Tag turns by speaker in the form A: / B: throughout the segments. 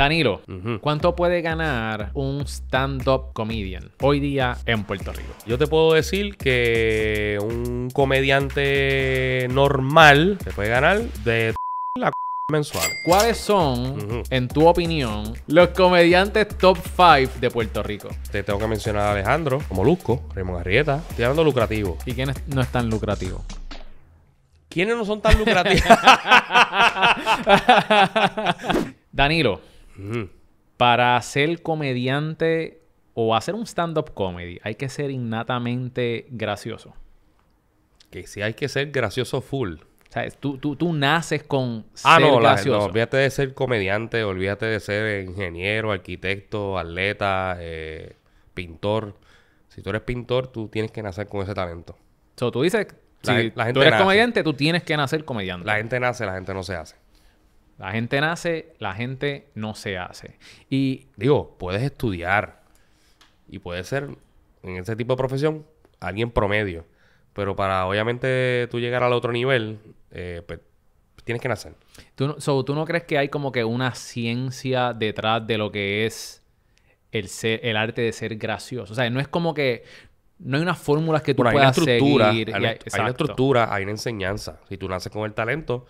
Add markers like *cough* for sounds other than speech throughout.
A: Danilo, ¿cuánto puede ganar un stand-up comedian hoy día en Puerto Rico? Yo
B: te puedo decir que un comediante
A: normal te puede ganar de la mensual. ¿Cuáles son, en tu opinión, los comediantes top 5 de Puerto Rico? Te tengo que mencionar a Alejandro, Molusco, a Raymond Arrieta. Estoy hablando lucrativo. ¿Y quiénes no están lucrativos? ¿Quiénes
B: no son tan lucrativos? *laughs*
A: *laughs* Danilo, para ser comediante o hacer un stand-up comedy, hay que ser innatamente gracioso. Que si hay que ser gracioso full. O sea, tú, naces con ah, no, La, no,
B: olvídate de ser comediante, olvídate de ser ingeniero, arquitecto, atleta, eh, pintor. Si tú eres pintor, tú tienes que nacer con ese talento. So, tú dices, la, si tú eres
A: comediante, tú tienes que nacer comediante. La gente nace, la gente no se hace. La gente nace, la gente no se hace. Y digo, puedes estudiar y puedes ser en ese
B: tipo de profesión alguien promedio. Pero para obviamente tú llegar al otro nivel,
A: eh, pues tienes que nacer. ¿Tú no, ¿Tú no crees que hay como que una ciencia detrás de lo que es el, arte de ser gracioso? O sea, no es como que no hay unas fórmulas que tú puedas seguir. Hay, hay, una estructura,
B: hay una enseñanza. Si tú naces con el talento,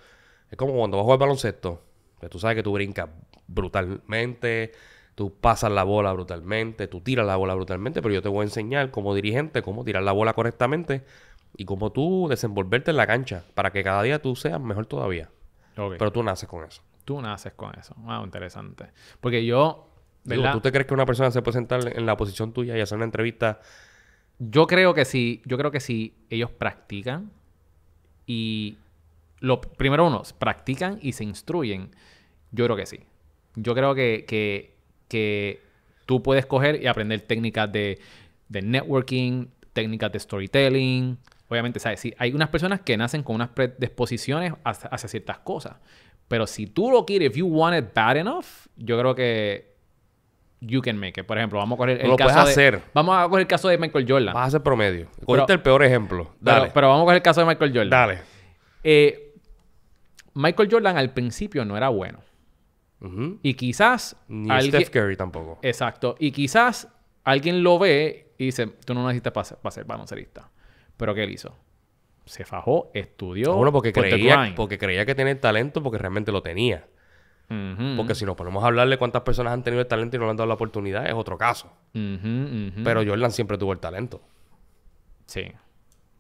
B: es como cuando vas a jugar baloncesto, que pues tú sabes que tú brincas brutalmente, tú pasas la bola brutalmente, tú tiras la bola brutalmente, pero yo te voy a enseñar como dirigente cómo tirar la bola correctamente y cómo tú desenvolverte en la cancha para que cada día tú seas mejor todavía. Pero tú naces con eso.
A: Tú naces con eso. Wow, interesante.
B: Porque yo... Digo, ¿Tú te crees que una persona se puede sentar en la posición tuya y hacer una entrevista?
A: Yo creo que sí. Yo creo que sí, ellos practican y lo, primero uno, practican y se instruyen. Yo creo que sí. Yo creo que, que, tú puedes coger y aprender técnicas de, de networking, técnicas de storytelling. Obviamente, ¿sabes? si hay unas personas que nacen con unas predisposiciones hacia, ciertas cosas. Pero si tú lo quieres, if you want it bad enough, yo creo que you can make it. Por ejemplo, vamos a coger el caso hacer. vamos a coger el caso de Michael Jordan. Vas a hacer promedio. Cogiste el
B: peor ejemplo.
A: Dale. Pero, pero, vamos a coger el caso de Michael Jordan. Dale. Eh, Michael Jordan al principio no era bueno. Y quizás. Ni Steph Curry tampoco. Exacto. Y quizás alguien lo ve y dice: Tú no necesitas para ser, baloncerista. Pero ¿qué él hizo? Se fajó, estudió. Ah, bueno, porque creía, porque creía que tenía el talento porque realmente lo tenía. porque si nos ponemos a hablarle
B: cuántas personas han tenido el talento y no le han dado la oportunidad, es otro caso. Pero Jordan siempre tuvo el talento.
A: Sí.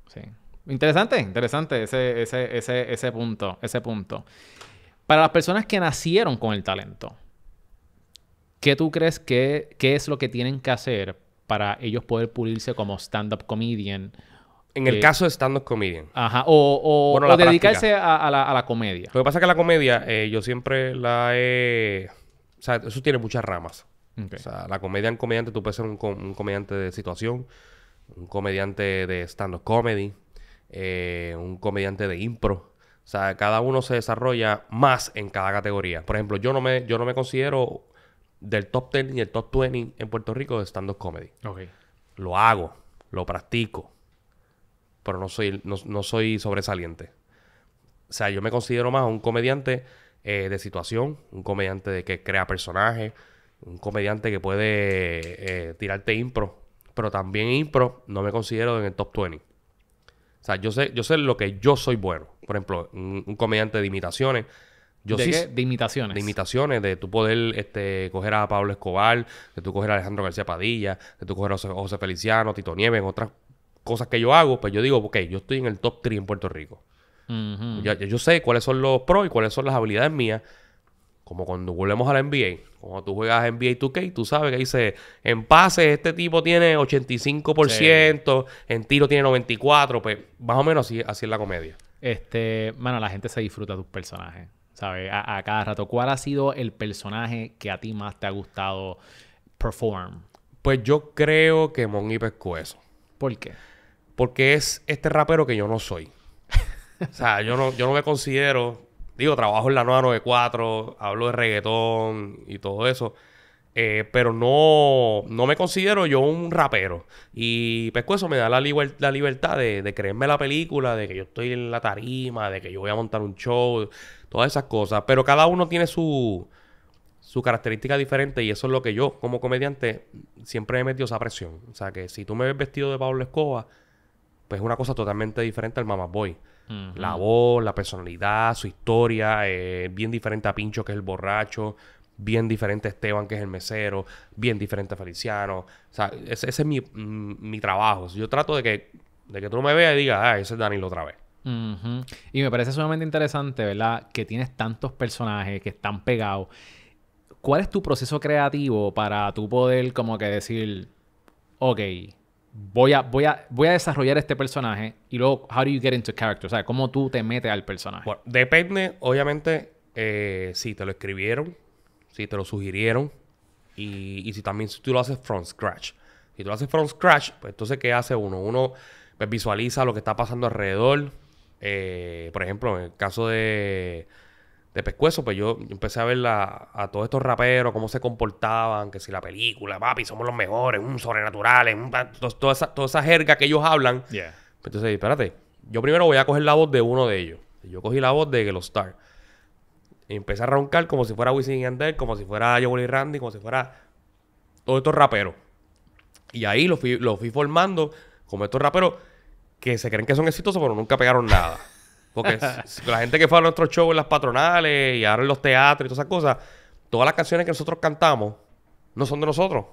A: Sí. Interesante, interesante ese, ese, ese, ese punto, ese punto. Para las personas que nacieron con el talento, ¿qué tú crees que qué es lo que tienen que hacer para ellos poder pulirse como stand-up comedian? En el eh, caso de stand-up comedian. Ajá, o, dedicarse
B: a, la, comedia. Lo que pasa es que la comedia eh, yo siempre la he... O sea, eso tiene muchas ramas. O sea, la comedia en comediante, tú puedes ser un, un comediante de situación, un comediante de stand-up comedy, eh, un comediante de impro. O sea, cada uno se desarrolla más en cada categoría. Por ejemplo, yo no me, yo no me considero del top 10 ni el top 20 en Puerto Rico de stand-up comedy. Lo hago, lo practico, pero no soy, no, soy sobresaliente. O sea, yo me considero más un comediante eh, de situación, un comediante de que crea personajes, un comediante que puede eh, tirarte impro, pero también impro no me considero en el top 20. O sea, yo sé, yo sé lo que yo soy bueno. Por ejemplo, un, comediante de imitaciones. Yo ¿De qué? De imitaciones. De imitaciones, de tú poder este, coger a Pablo Escobar, de tú coger a Alejandro García Padilla, de tú coger a José, Feliciano, Tito Nieves, otras cosas que yo hago, pero pues yo digo, ok, yo estoy en el top 3 en Puerto Rico.
C: yo,
B: sé cuáles son los pros y cuáles son las habilidades mías como cuando volvemos a la NBA, cuando tú juegas NBA 2K, tú sabes que dice, en pases este tipo tiene 85%,
A: en tiro tiene 94%, pues más o menos así, es la comedia. Este, mano, la gente se disfruta de tus personajes, ¿sabes? A, cada rato. ¿Cuál ha sido el personaje que a ti más te ha gustado perform? Pues yo creo que Monty y
B: ¿Por qué? Porque es este rapero que yo no soy. *laughs* o sea, yo no, yo no me considero digo, trabajo en la 94, hablo de reggaetón y todo eso. Eh, pero no, no me considero yo un rapero. Y pues eso me da la, libertad de, creerme la película, de que yo estoy en la tarima, de que yo voy a montar un show, todas esas cosas. Pero cada uno tiene su, su característica diferente y eso es lo que yo como comediante siempre he metido esa presión. O sea que si tú me ves vestido de Pablo Escoba, pues es una cosa totalmente diferente al Mamá Boy. La voz, la personalidad, su historia, eh, bien diferente a Pincho, que es el borracho, bien diferente a Esteban, que es el mesero, bien diferente a Feliciano. O sea, ese, es mi, mm, trabajo. Yo trato de que, de que tú me veas y digas, ah, ese es Danilo otra vez.
A: Y me parece sumamente interesante, ¿verdad? Que tienes tantos personajes que están pegados. ¿Cuál es tu proceso creativo para tu poder como que decir, ok, voy a, voy a, voy a desarrollar este personaje y luego, how do you get into character? O sea, ¿cómo tú te metes al personaje? depende, obviamente, eh, si te lo escribieron, si te lo
B: sugirieron y, si también tú lo haces from scratch. Si tú lo haces from scratch, pues entonces, ¿qué hace uno? Uno pues, visualiza lo que está pasando alrededor. Eh, por ejemplo, en el caso de de pescuezo, pues yo, empecé a ver a todos estos raperos, cómo se comportaban, que si la película, papi, somos los mejores, un sobrenatural, un, toda, esa, jerga que ellos hablan. Entonces, espérate, yo primero voy a coger la voz de uno de ellos. Yo cogí la voz de los Star. Y empecé a roncar como si fuera Wisin y Ander, como si fuera yo y Randy, como si fuera todos estos raperos. Y ahí lo fui, los fui formando como estos raperos que se creen que son exitosos, pero nunca pegaron nada. Porque la gente que fue a nuestro show en las patronales y ahora en los teatros y todas esas cosas, todas las canciones que nosotros cantamos no son de nosotros.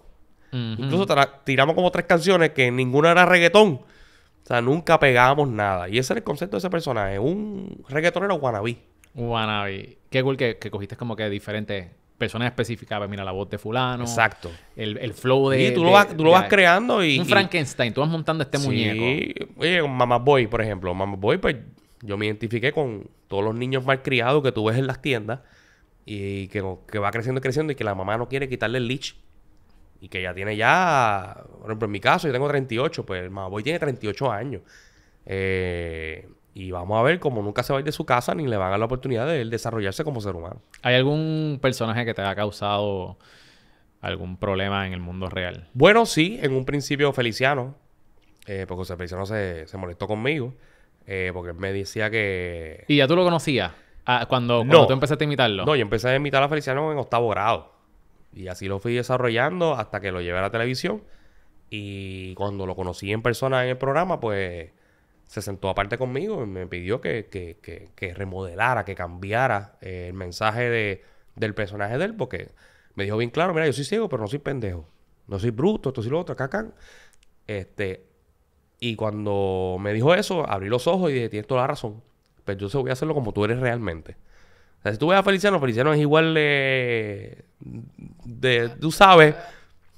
B: Incluso tiramos como tres canciones que ninguna era reggaetón. O sea, nunca pegábamos nada. Y ese era el concepto de ese personaje, un
A: reggaetonero wannabe. Wannabe. Qué cool que, que cogiste como que diferentes personas específicas. Pues mira, la voz de fulano. Exacto. El, flow de... Y tú lo vas, tú lo vas creando y... Un Frankenstein. Tú vas montando este sí. muñeco. Oye, Mama Boy, por ejemplo. Mama Boy, pues yo me identifiqué con
B: todos los niños malcriados que tú ves en las tiendas y que, va creciendo y creciendo y que la mamá no quiere quitarle el leash. Y que ya tiene ya, por ejemplo, en mi caso yo tengo 38, pues el voy tiene 38 años. Eh, y vamos a ver cómo nunca se va a ir de su casa ni le van a dar la oportunidad de él desarrollarse como ser humano.
A: ¿Hay algún personaje que te ha causado
B: algún problema en el mundo real? Bueno, sí, en un principio Feliciano, eh, porque Feliciano se, se molestó conmigo. Eh, porque él me decía que.
A: ¿Y ya tú lo conocías? Ah, cuando, cuando no. tú
B: empezaste a imitarlo. No, yo empecé a imitar a Feliciano en octavo grado. Y así lo fui desarrollando hasta que lo llevé a la televisión. Y cuando lo conocí en persona en el programa, pues se sentó aparte conmigo y me pidió que, que, que, remodelara, que cambiara eh, el mensaje de, del personaje de él, porque me dijo bien claro, mira, yo soy ciego, pero no soy pendejo. No soy bruto, esto sí lo otro, cacán. Este, y cuando me dijo eso, abrí los ojos y dije, tienes toda la razón. Pero pues yo se voy a hacerlo como tú eres realmente. O sea, si tú ves a Feliciano, Feliciano es igual de... de tú sabes,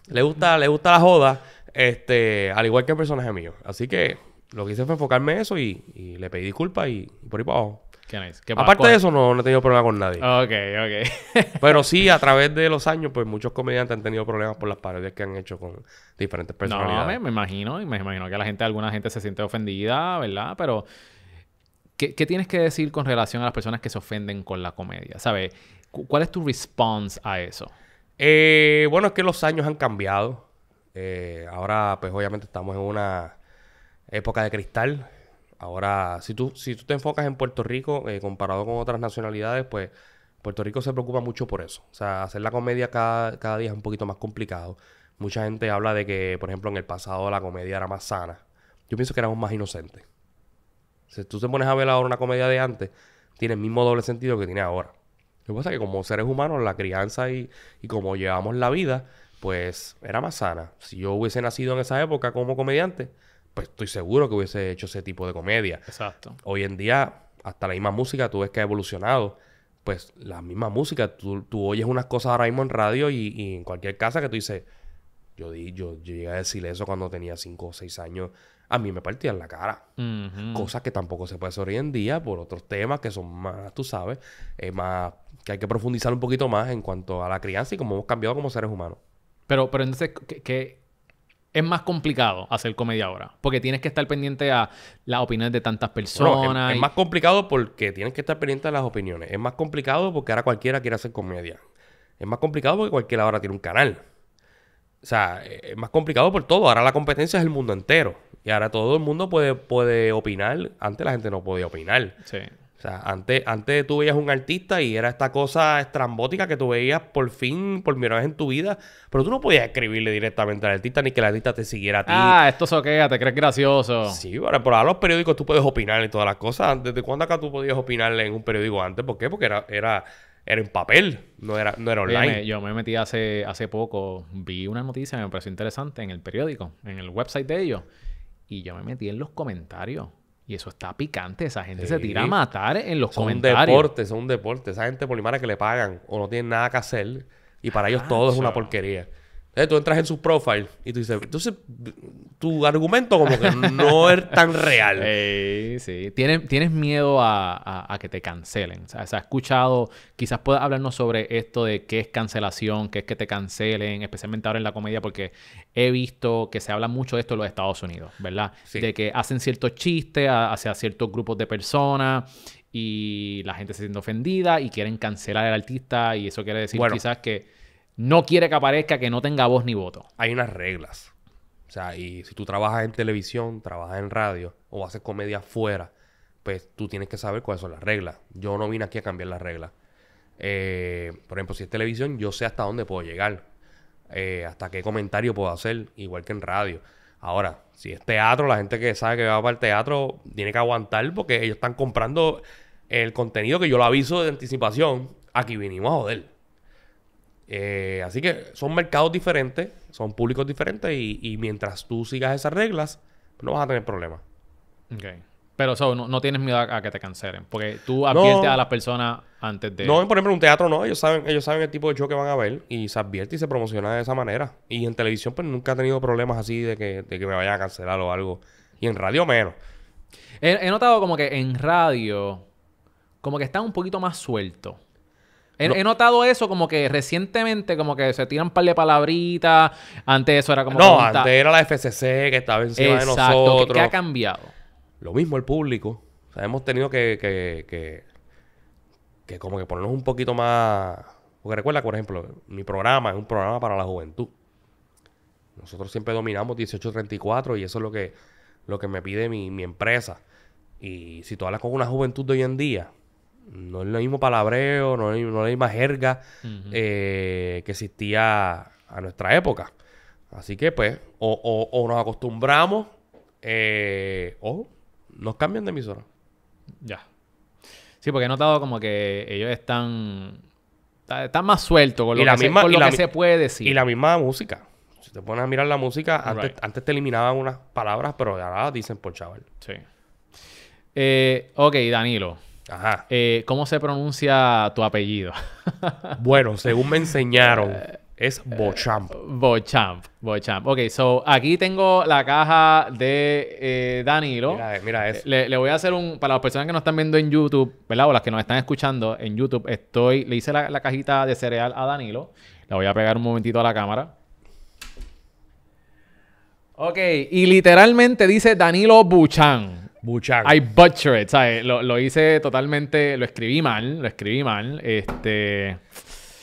B: le gusta, le gusta la joda, este, al igual que el personaje mío. Así que lo que hice fue enfocarme en eso y, le pedí disculpas y, y por ahí para abajo. Aparte de eso, no, no, he tenido problema con nadie. Ok, ok. *laughs* Pero sí, a través de los años, pues muchos comediantes han tenido problemas por las paredes que han hecho con diferentes personalidades.
A: No, me, imagino, me imagino que la gente, alguna gente se siente ofendida, ¿verdad? Pero, ¿qué, tienes que decir con relación a las personas que se ofenden con la comedia? ¿Sabes? ¿Cuál es tu response a eso? Eh, bueno, es que los años han cambiado. Eh, ahora, pues obviamente estamos en
B: una época de cristal. Ahora, si tú, si te enfocas en Puerto Rico, eh, comparado con otras nacionalidades, pues Puerto Rico se preocupa mucho por eso. O sea, hacer la comedia cada, día es un poquito más complicado. Mucha gente habla de que, por ejemplo, en el pasado la comedia era más sana. Yo pienso que éramos más inocentes. Si tú te pones a ver ahora una comedia de antes, tiene el mismo doble sentido que tiene ahora. Lo que pasa es que como seres humanos, la crianza y, y como llevamos la vida, pues era más sana. Si yo hubiese nacido en esa época como comediante, pues estoy seguro que hubiese hecho ese tipo de comedia. Exacto. Hoy en día, hasta la misma música, tú ves que ha evolucionado. Pues la misma música, tú, tú oyes unas cosas ahora mismo en radio y, en cualquier casa que tú dices, yo, di, yo, llegué a decir eso cuando tenía 5 o 6 años, a mí me partían la cara. Cosas que tampoco se puede hacer hoy en día por otros temas que son más, tú sabes, eh, más que hay que profundizar un poquito más en cuanto a la crianza y cómo hemos
A: cambiado como seres humanos. Pero, pero entonces, ¿qué, qué es más complicado hacer comedia ahora. Porque tienes que estar pendiente a las opiniones de tantas personas. es, más
B: complicado porque tienes que estar pendiente a las opiniones. Es más complicado porque ahora cualquiera quiere hacer comedia. Es más complicado porque cualquiera ahora tiene un canal. O sea, es más complicado por todo. Ahora la competencia es el mundo entero. Y ahora todo el mundo puede, puede opinar. Antes la gente no podía opinar. Sí. O sea, antes, antes tú veías un artista y era esta cosa estrambótica que tú veías por fin, por primera vez en tu vida, pero tú no podías escribirle directamente al artista ni que el artista te siguiera a ti. Ah, esto soquea, te crees gracioso. Sí, pero, por a los periódicos tú puedes opinar en todas las cosas. ¿Desde cuándo acá tú podías opinar
A: en un periódico antes? ¿Por qué? Porque era, era, en papel, no era, no era online. yo me metí hace, hace poco, vi una noticia que me pareció interesante en el periódico, en el website de ellos, y yo me metí en los comentarios y eso está picante. Esa gente se tira a matar en los comentarios. un deporte,
B: Es un deporte. Esa gente por que le pagan o no tienen nada que hacer. Y para ellos todo es una porquería. Eh, tú entras en su profile y tú dices, entonces tu argumento como que no *laughs* es tan real.
A: Eh, sí, sí, tienes, miedo a, que te cancelen. O sea, has escuchado, quizás puedas hablarnos sobre esto de qué es cancelación, qué es que te cancelen, especialmente ahora en la comedia, porque he visto que se habla mucho de esto en los Estados Unidos, ¿verdad? De que hacen ciertos chistes hacia ciertos grupos de personas y la gente se siente ofendida y quieren cancelar al artista y eso quiere decir quizás que no quiere que aparezca que no tenga voz ni voto. Hay unas reglas. O sea, y si tú trabajas en
B: televisión, trabajas en radio o haces comedia fuera, pues tú tienes que saber cuáles son las reglas. Yo no vine aquí a cambiar las reglas. Eh, por ejemplo, si es televisión, yo sé hasta dónde puedo llegar, eh, hasta qué comentario puedo hacer, igual que en radio. Ahora, si es teatro, la gente que sabe que va para el teatro tiene que aguantar porque ellos están comprando el contenido que yo lo aviso de anticipación. Aquí vinimos a joder. Eh, así que son mercados diferentes, son públicos diferentes y, mientras tú sigas esas reglas, no vas a tener problemas.
A: Ok. Pero so, no, tienes miedo a, que te cancelen, porque tú adviertes a las personas antes de... No, por ejemplo, en un teatro no, ellos
B: saben ellos saben el tipo de show que van a ver y se advierte y se promociona de esa manera. Y en televisión pues nunca he tenido problemas así de que, de que me vayan a cancelar o
A: algo. Y en radio menos. He, he notado como que en radio, como que está un poquito más suelto. He, notado eso como que recientemente, como que se tiran un par de palabritas. Antes eso era como. No, antes era la FCC que estaba encima de nosotros. ¿Qué, ¿Qué, ha cambiado?
B: Lo mismo el público. O sea, hemos tenido que, que, que, como que ponernos un poquito más. Porque recuerda, por ejemplo, mi programa es un programa para la juventud. Nosotros siempre dominamos 1834 y eso es lo que, lo que me pide mi, mi empresa. Y si tú hablas con una juventud de hoy en día, no es lo mismo palabreo, no es, la misma jerga eh, que existía a nuestra época. Así que, pues, o, nos acostumbramos
A: eh, o nos cambian de emisora. Ya. Sí, porque he notado como que ellos están, están más sueltos con lo, que, se, puede
B: decir. Y la misma música. Si te pones a mirar la música, antes, te eliminaban
A: unas palabras,
B: pero ahora dicen por chaval. Sí.
A: Eh, ok, Danilo. Eh, ¿Cómo se pronuncia tu apellido? *laughs* bueno, según me enseñaron, eh, es eh, Bochamp. Bochamp, Bochamp. Ok, so aquí tengo la caja de Danilo. Mira, eso. Le, voy a hacer un. Para las personas que nos están viendo en YouTube, ¿verdad? O las que nos están escuchando en YouTube, estoy. Le hice la, la cajita de cereal a Danilo. La voy a pegar un momentito a la cámara. Ok, y literalmente dice Danilo Buchan. I butchered it, ¿sabes? Lo, hice totalmente, lo escribí mal, lo escribí mal. Este.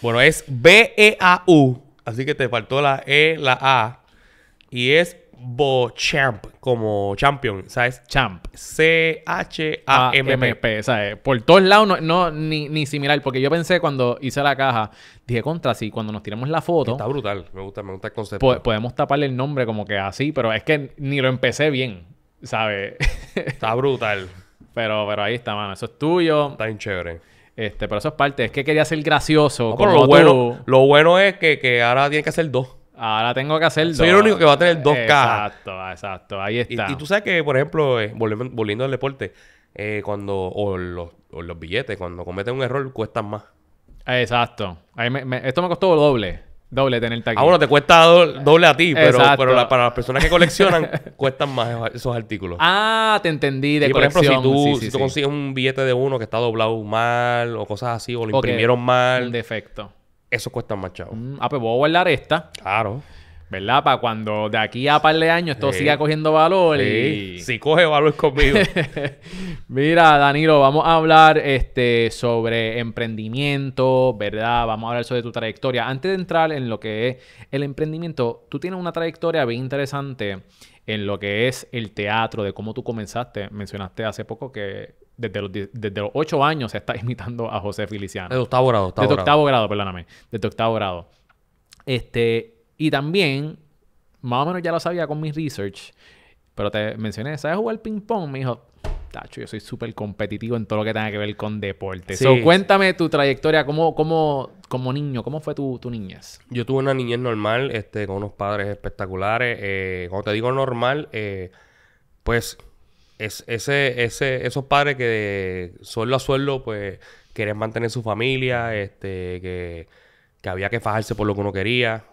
A: Bueno, es B-E-A-U, así que te faltó la E, la A. Y es Bochamp, como champion, ¿sabes? Champ. C-H-A-M-P. ¿sabes? Por todos lados, no, ni, similar, porque yo pensé cuando hice la caja, dije contra, si cuando nos tiramos la foto. Está brutal, me gusta, me gusta el concepto. podemos taparle el nombre como que así, pero es que ni lo empecé bien. ¿Sabes? Está brutal. *laughs* Pero, pero ahí está, mano. Eso es tuyo. Está bien chévere. Este, pero eso es parte. Es que quería ser gracioso. lo, bueno, lo bueno es que, que ahora tiene que hacer dos. Ahora tengo que hacer dos. Soy el único que va a tener dos cajas. Exacto, exacto. Ahí está. Y,
B: tú sabes que, por ejemplo, eh, volviendo, volviendo, al deporte, eh, cuando... O los, o los,
A: billetes, cuando cometen un error, cuestan más. Exacto. Ahí me, esto me costó doble. Doble tener taquilla Ah, bueno,
B: te cuesta doble, a ti, pero, pero para las personas que coleccionan
A: *laughs* cuestan más esos artículos. Ah, te entendí, de Por ejemplo, si tú, consigues
B: un billete de uno que está doblado
A: mal o cosas así, o lo imprimieron mal. defecto. Eso cuesta más, chavo. Mm, ah, pues voy a guardar esta. Claro. ¿Verdad? Para cuando de aquí a par de años esto siga cogiendo valor. Sí. Y... Si coge valor conmigo. *laughs* Mira, Danilo, vamos a hablar este, sobre emprendimiento, ¿verdad? Vamos a hablar sobre tu trayectoria. Antes de entrar en lo que es el emprendimiento, tú tienes una trayectoria bien interesante en lo que es el teatro, de cómo tú comenzaste. Mencionaste hace poco que desde los, ocho años se está *laughs* imitando a José Feliciano. De octavo grado, octavo Desde octavo grado, perdóname. Desde octavo grado. Este, y también, más o menos ya lo sabía con mi research, pero te mencioné, ¿sabes jugar ping-pong? Me dijo, Tacho, yo soy súper competitivo en todo lo que tenga que ver con deporte. Sí, cuéntame tu trayectoria, ¿cómo, cómo, como niño, ¿cómo fue tu, tu, niñez? Yo
B: tuve una niñez normal, este, con unos padres espectaculares. Eh, cuando te digo normal, eh, pues es, ese, ese, esos padres que de sueldo a sueldo, pues querían mantener su familia, este, que, que había que fajarse por lo que uno quería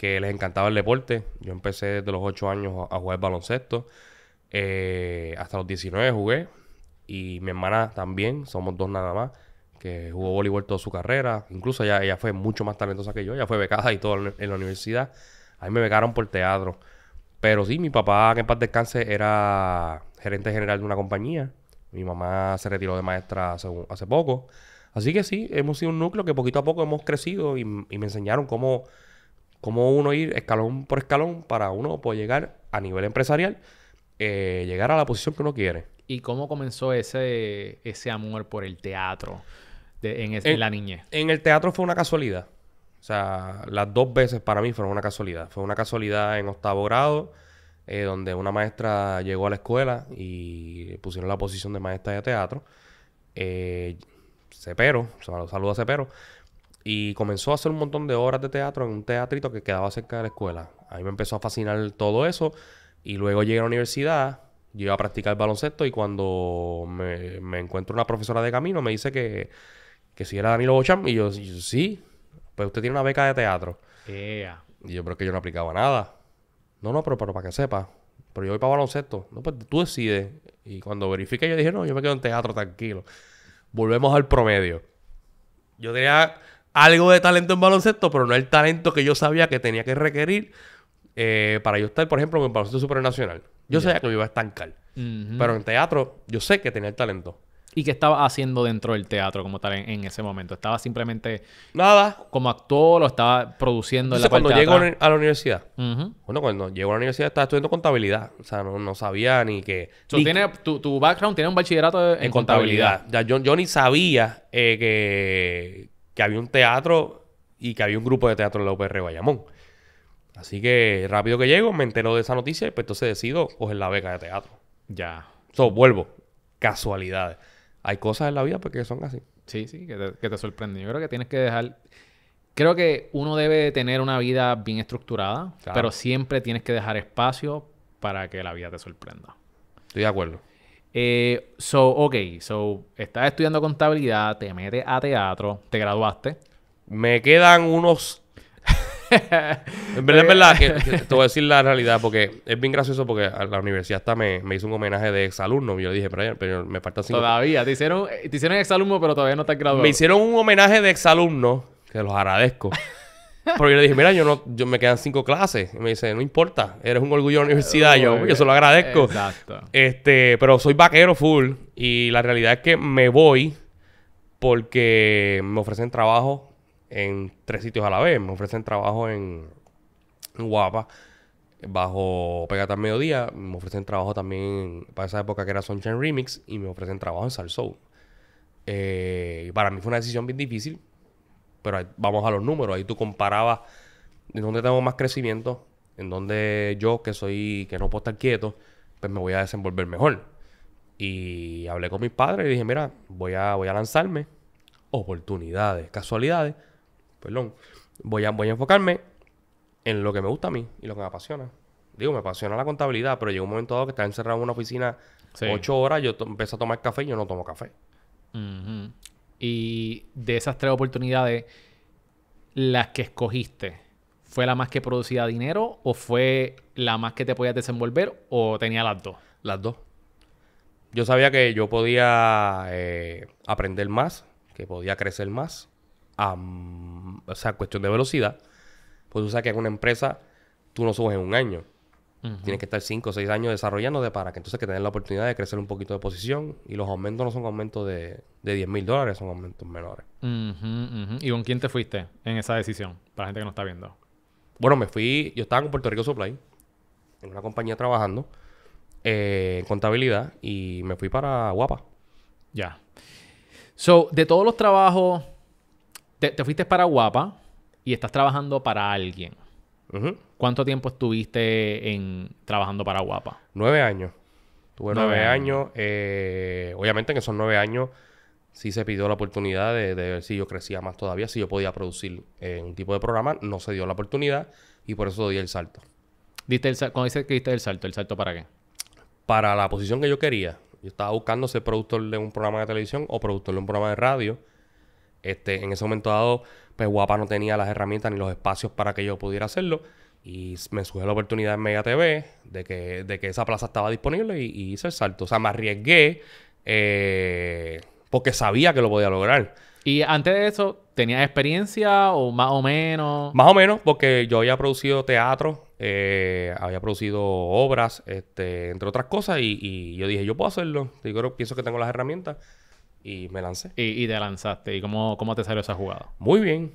B: que les encantaba el deporte. Yo empecé desde los 8 años a, jugar baloncesto. Eh, hasta los 19 jugué. Y mi hermana también, somos dos nada más, que jugó voleibol toda su carrera. Incluso ella, ella fue mucho más talentosa que yo. Ella fue becada y todo en la universidad. A mí me becaron por teatro. Pero sí, mi papá, que en paz descanse, era gerente general de una compañía. Mi mamá se retiró de maestra hace, poco. Así que sí, hemos sido un núcleo que poquito a poco hemos crecido y, y me enseñaron cómo cómo uno ir escalón por escalón para uno poder llegar a nivel empresarial,
A: eh, llegar a la posición que uno quiere. ¿Y cómo comenzó ese, ese amor por el teatro en, la niñez? En el teatro fue una casualidad. O sea,
B: las dos veces para mí fueron una casualidad. Fue una casualidad en octavo grado, eh, donde una maestra llegó a la escuela y pusieron la posición de maestra de teatro. Eh, Cepero, saludos a Cepero. Y comenzó a hacer un montón de obras de teatro en un teatrito que quedaba cerca de la escuela. ahí me empezó a fascinar todo eso. Y luego llegué a la universidad, yo iba a practicar baloncesto y cuando me, encuentro una profesora de camino me dice que, si era Danilo Bocham. Y yo, sí, pues usted tiene una beca de teatro. Y yo, pero que yo no aplicaba nada. No, no, pero, pero para que sepa. Pero yo voy para baloncesto. No, pues tú decides. Y cuando verifique yo dije, no, yo me quedo en teatro tranquilo. Volvemos al promedio. Yo tenía algo de talento en baloncesto, pero no el talento que yo sabía que tenía que requerir eh, para yo estar, por ejemplo, en el baloncesto supernacional. Yo sabía
A: que me iba a estancar.
C: Pero en
A: teatro, yo sé que tenía el talento. ¿Y qué estaba haciendo dentro del teatro como tal en, ese momento? ¿Estaba simplemente... Nada. Como actor o estaba produciendo en la cuando llego a la universidad.
B: Bueno,
A: cuando llego a la universidad estaba estudiando contabilidad. O sea,
B: no, sabía ni que...
A: tu, background tiene un bachillerato en, contabilidad.
B: Ya, yo, yo, ni sabía eh, que que había un teatro y que había un grupo de teatro en la UPR Bayamón. Así que rápido que llego, me entero de esa noticia y pues entonces decido coger
A: la beca de teatro. Ya. So, vuelvo. Casualidades. Hay cosas en la vida porque pues, son así. Sí, sí, que te, sorprenden. Yo creo que tienes que dejar... Creo que uno debe tener una vida bien estructurada, pero siempre tienes que dejar espacio para que la vida te sorprenda. Estoy de acuerdo. Eh, so, ok, so, estás estudiando contabilidad, te metes a teatro, te graduaste. Me quedan unos. *laughs* en verdad, te
B: voy a decir la realidad, porque es bien gracioso porque la universidad hasta me, hizo un homenaje de exalumno. Yo le dije, pero, me falta cinco. Todavía,
A: te hicieron, te hicieron exalumno, pero todavía no estás graduado. Me hicieron
B: un homenaje de exalumno, que los agradezco. *laughs* Porque yo le dije, mira, yo no, yo me quedan cinco clases. Y me dice, no importa, eres un orgullo de la universidad. yo, pues, yo se lo agradezco. Exacto. Este, pero soy vaquero full. Y la realidad es que me voy porque me ofrecen trabajo en tres sitios a la vez. Me ofrecen trabajo en, Guapa, bajo Pegata Mediodía. Me ofrecen trabajo también, para esa época que era Sunshine Remix, y me ofrecen trabajo en Salsoul. Eh, para mí fue una decisión bien difícil pero vamos a los números, ahí tú comparabas en dónde tengo más crecimiento, en dónde yo, que soy, que no puedo estar quieto, pues me voy a desenvolver mejor. Y hablé con mis padres y dije, mira, voy a, voy a lanzarme. Oportunidades, casualidades, perdón. Voy a, voy a enfocarme en lo que me gusta a mí y lo que me apasiona. Digo, me apasiona la contabilidad, pero llegó un momento dado que estaba encerrado en una oficina ocho horas, yo empecé a tomar café y yo no tomo café.
A: Y de esas tres oportunidades, las que escogiste, ¿fue la más que producía dinero o fue la más que te podías desenvolver o tenía las dos? Las dos. Yo sabía que yo podía eh,
B: aprender más, que podía crecer más, o sea, cuestión de velocidad. Pues tú sabes que en una empresa tú no subes en un año. Tienes que estar 5 o 6 años desarrollándote para que entonces que tengas la oportunidad de crecer un poquito de posición. Y los aumentos no son aumentos de, de 10 mil dólares, son aumentos menores.
A: ¿Y con quién te fuiste en esa decisión? Para la
B: gente que no está viendo. Bueno, me fui, yo estaba en Puerto Rico Supply, en una compañía trabajando,
A: eh, en contabilidad, y me fui para Guapa. Ya. So, de todos los trabajos, te, fuiste para Guapa y estás trabajando para alguien. ¿Cuánto tiempo estuviste en, trabajando para Guapa? Nueve años. Tuve nueve, años. Eh, obviamente en esos nueve años sí
B: se pidió la oportunidad de, ver si yo crecía más todavía, si yo podía producir eh, un tipo de programa. No se dio la oportunidad y por eso di el salto. ¿Diste el Cuando dices que diste el salto, ¿el salto para qué? Para la posición que yo quería. Yo estaba buscando ser productor de un programa de televisión o productor de un programa de radio. Este, en ese momento dado, pues Guapa no tenía las herramientas ni los espacios para que yo pudiera hacerlo. Y me surgió la oportunidad en Mega TV de que, de que esa plaza estaba disponible y, hice el salto. O sea, me arriesgué eh, porque sabía que lo podía lograr. Y antes de eso, ¿tenías experiencia o más o menos? Más o menos, porque yo había producido teatro, eh, había producido obras, este, entre otras cosas, y, yo dije, yo puedo hacerlo. Yo pienso que tengo las herramientas y me lancé.
A: Y, y te lanzaste. ¿Y cómo, cómo te salió esa jugada? Muy bien.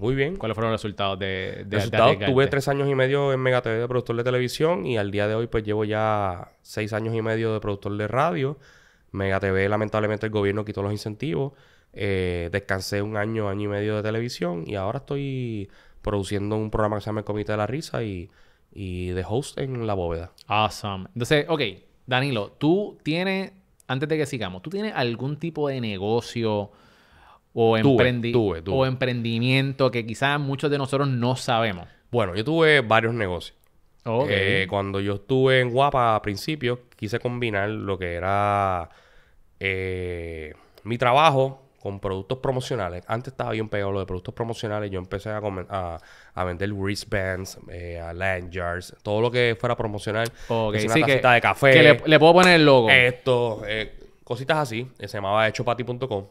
A: Muy bien. ¿Cuáles fueron los resultados de, de Resultados, tuve
B: tres años y medio en Mega TV de productor de televisión y al día de hoy pues
A: llevo ya
B: seis años y medio de productor de radio. Mega TV, lamentablemente, el gobierno quitó los incentivos. Eh, descansé un año, año y medio de televisión y ahora estoy produciendo
A: un programa que se llama El Comité de la Risa y, y de host en La Bóveda. Awesome. Entonces, ok, Danilo, tú tienes, antes de que sigamos, ¿tú tienes algún tipo de negocio o, emprendi emprendimiento que quizás muchos de nosotros no sabemos? Bueno, yo tuve varios negocios. Eh, cuando yo estuve en Guapa a
B: principio, quise combinar lo que era eh, mi trabajo con productos promocionales. Antes estaba bien pegado lo de productos promocionales. Yo empecé a, a, vender wristbands, eh, a lanyards, todo lo que fuera promocional. Una de café.
A: le, puedo poner el logo.
B: Esto, eh, cositas así. Se llamaba hechopati.com.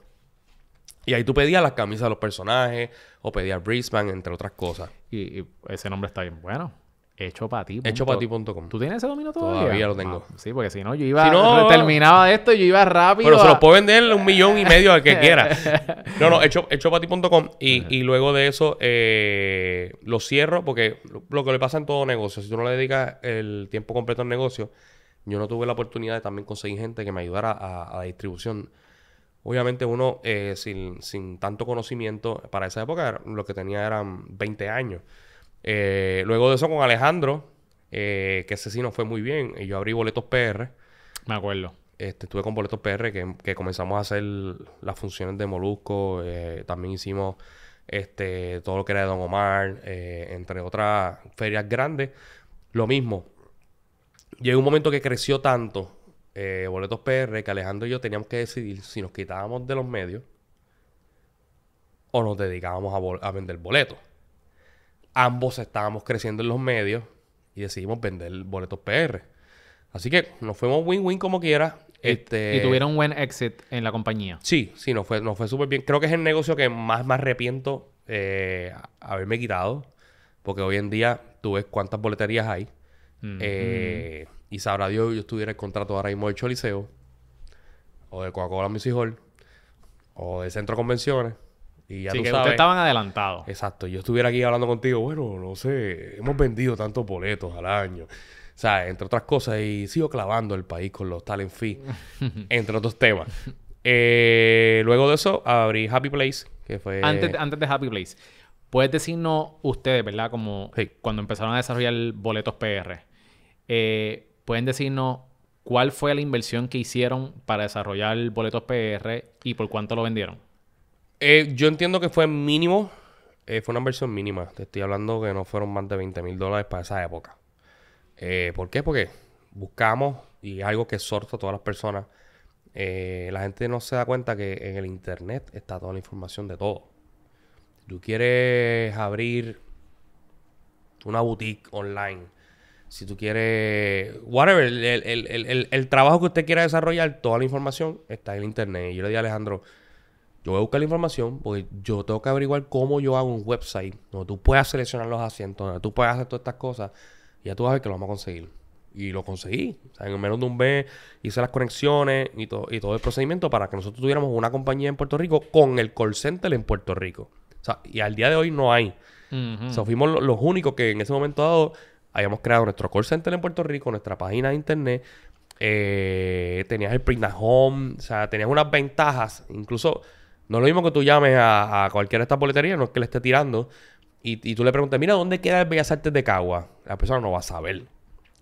B: Y ahí tú pedías las camisas de los personajes o pedías Brisbane, entre otras cosas.
A: Y, ese nombre está bien bueno. Hecho para ti. Hecho para ti.com. ¿Tú tienes ese dominio todavía? Todavía lo tengo. Ah, sí, porque si no, yo iba. Si no, terminaba esto, yo iba rápido. Pero se los puedo vender un millón y medio al que quiera. *laughs* No, no, hecho,
B: hecho para ti.com. Y, y, luego de eso, eh, lo cierro porque lo, que le pasa en todo negocio, si tú no le dedicas el tiempo completo al negocio, yo no tuve la oportunidad de también conseguir gente que me ayudara a, a la distribución. Obviamente uno eh, sin, tanto conocimiento, para esa época lo que tenía eran 20 años. Eh, luego de eso con Alejandro, eh, que ese sí nos fue muy bien, y yo abrí Boletos PR. Me acuerdo. Este, estuve con Boletos PR, que, comenzamos a hacer las funciones de Molusco, también hicimos este, todo lo que era de Don Omar, entre otras ferias grandes. Lo mismo, llegó un momento que creció tanto eh, boletos PR, que Alejandro y yo teníamos que decidir si nos quitábamos de los medios o nos dedicábamos a, vender boletos. Ambos estábamos creciendo en los medios y decidimos vender boletos PR. Así que nos fuimos win-win como quiera. Y, este... tuvieron un buen exit en la compañía. Sí, sí, nos fue, nos fue súper bien. Creo que es el negocio que más me arrepiento eh, haberme quitado. Porque hoy en día tú ves cuántas boleterías hay. Mm. Eh, y sabrá Dios, yo estuviera el contrato ahora mismo de Choliseo, o de Coca-Cola Hall, o de Centro Convenciones.
C: Y ya tú ustedes estaban
B: adelantados. Exacto. Yo estuviera aquí hablando contigo, bueno, no sé, hemos vendido tantos boletos al año. O sea, entre otras cosas, y sigo clavando el país con los talent fee, *laughs* entre otros temas. Eh, luego
A: de eso, abrí Happy Place, que fue... Antes, antes de Happy Place, puedes decirnos ustedes, ¿verdad? Como cuando empezaron a desarrollar boletos PR. Eh, ¿Pueden decirnos cuál fue la inversión que hicieron para desarrollar Boletos PR y por cuánto lo vendieron? Eh, yo entiendo que fue mínimo, eh, fue una inversión mínima. Te estoy
B: hablando que no fueron más de 20 mil dólares para esa época. Eh, ¿Por qué? Porque buscamos, y algo que exhorto a todas las personas, la gente no se da cuenta que en el Internet está toda la información de todo. Tú quieres abrir una boutique online si tú quieres, whatever, el, trabajo que usted quiera desarrollar, toda la información está en internet. Y yo le di a Alejandro, yo voy a buscar la información porque yo tengo que averiguar cómo yo hago un website donde tú puedas seleccionar los asientos, tú puedas hacer todas estas cosas. Y ya tú vas a ver que lo vamos a conseguir. Y lo conseguí. O sea, en menos de un mes hice las conexiones y, y todo el procedimiento para que nosotros tuviéramos una compañía en Puerto Rico con el call center en Puerto Rico. O sea, y al día de hoy no hay. O sea, fuimos los únicos que en ese momento dado habíamos creado nuestro call center en Puerto Rico, nuestra página de internet, eh, tenías el Print at Home, o sea, tenías unas ventajas, incluso no es lo mismo que tú llames a, a cualquiera de estas boleterías, no es que le esté tirando, y, tú le preguntes, mira, ¿dónde queda el Bellas Artes de Cagua? La persona no va a saber.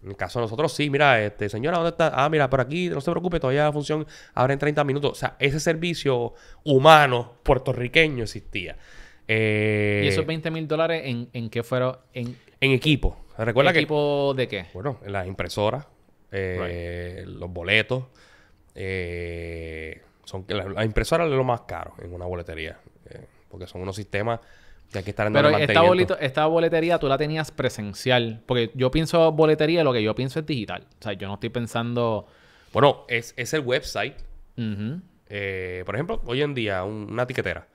B: En el caso de nosotros, sí, mira, este, señora, ¿dónde está? Ah, mira, por aquí, no se preocupe, todavía la función abre en 30 minutos. O sea, ese servicio humano puertorriqueño existía. ¿Y eh, esos
A: 20 mil dólares en, en qué fueron? En,
B: en equipo. Recuerda ¿Qué que,
A: tipo de qué? Bueno,
B: las impresoras, eh, los boletos. Eh, son, las la impresoras es lo más caro en una boletería. Eh, porque son unos sistemas
A: que hay que estar en Pero esta, esta boletería tú la tenías presencial. Porque yo pienso boletería, lo que yo pienso es digital. O sea, yo no estoy pensando. Bueno, es, es el website. por ejemplo, hoy en
B: día, una tiquetera.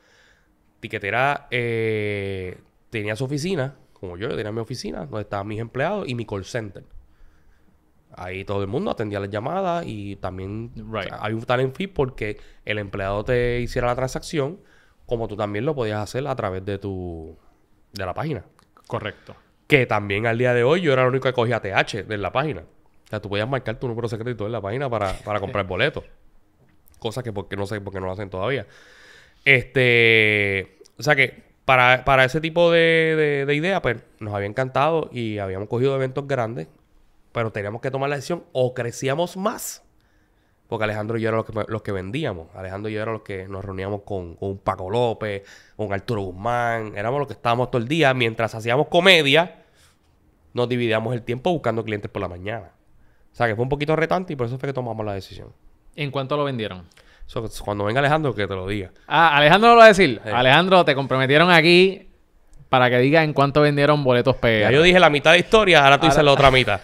B: Tiquetera tenía su oficina como yo, yo tenía mi oficina donde estaban mis empleados y mi call center. Ahí todo el mundo atendía las llamadas y también hay un talent fee porque el empleado te hiciera la transacción, como tú también lo podías hacer a través de tu de la página. Correcto. Que también al día de hoy yo era el único que cogía TH de la página. O sea, tú podías marcar tu número secreto en la página para, comprar *laughs* boletos. Cosa que porque no sé por qué no lo hacen todavía. Este, o sea que para, ese tipo de, de, ideas, pues nos había encantado y habíamos cogido eventos grandes, pero teníamos que tomar la decisión o crecíamos más, porque Alejandro y yo eran los que, vendíamos, Alejandro y yo era los que nos reuníamos con, con Paco López, con Arturo Guzmán, éramos los que estábamos todo el día, mientras hacíamos comedia, nos dividíamos el tiempo buscando clientes por la mañana. O sea que fue un poquito
A: retante y por eso fue que tomamos la decisión.
B: ¿En cuánto lo vendieron? cuando venga Alejandro, que te lo diga.
A: Ah, Alejandro lo va a decir. Alejandro, te comprometieron aquí para que diga en cuánto vendieron boletos PR. yo dije la mitad de historia, ahora tú dices la otra mitad.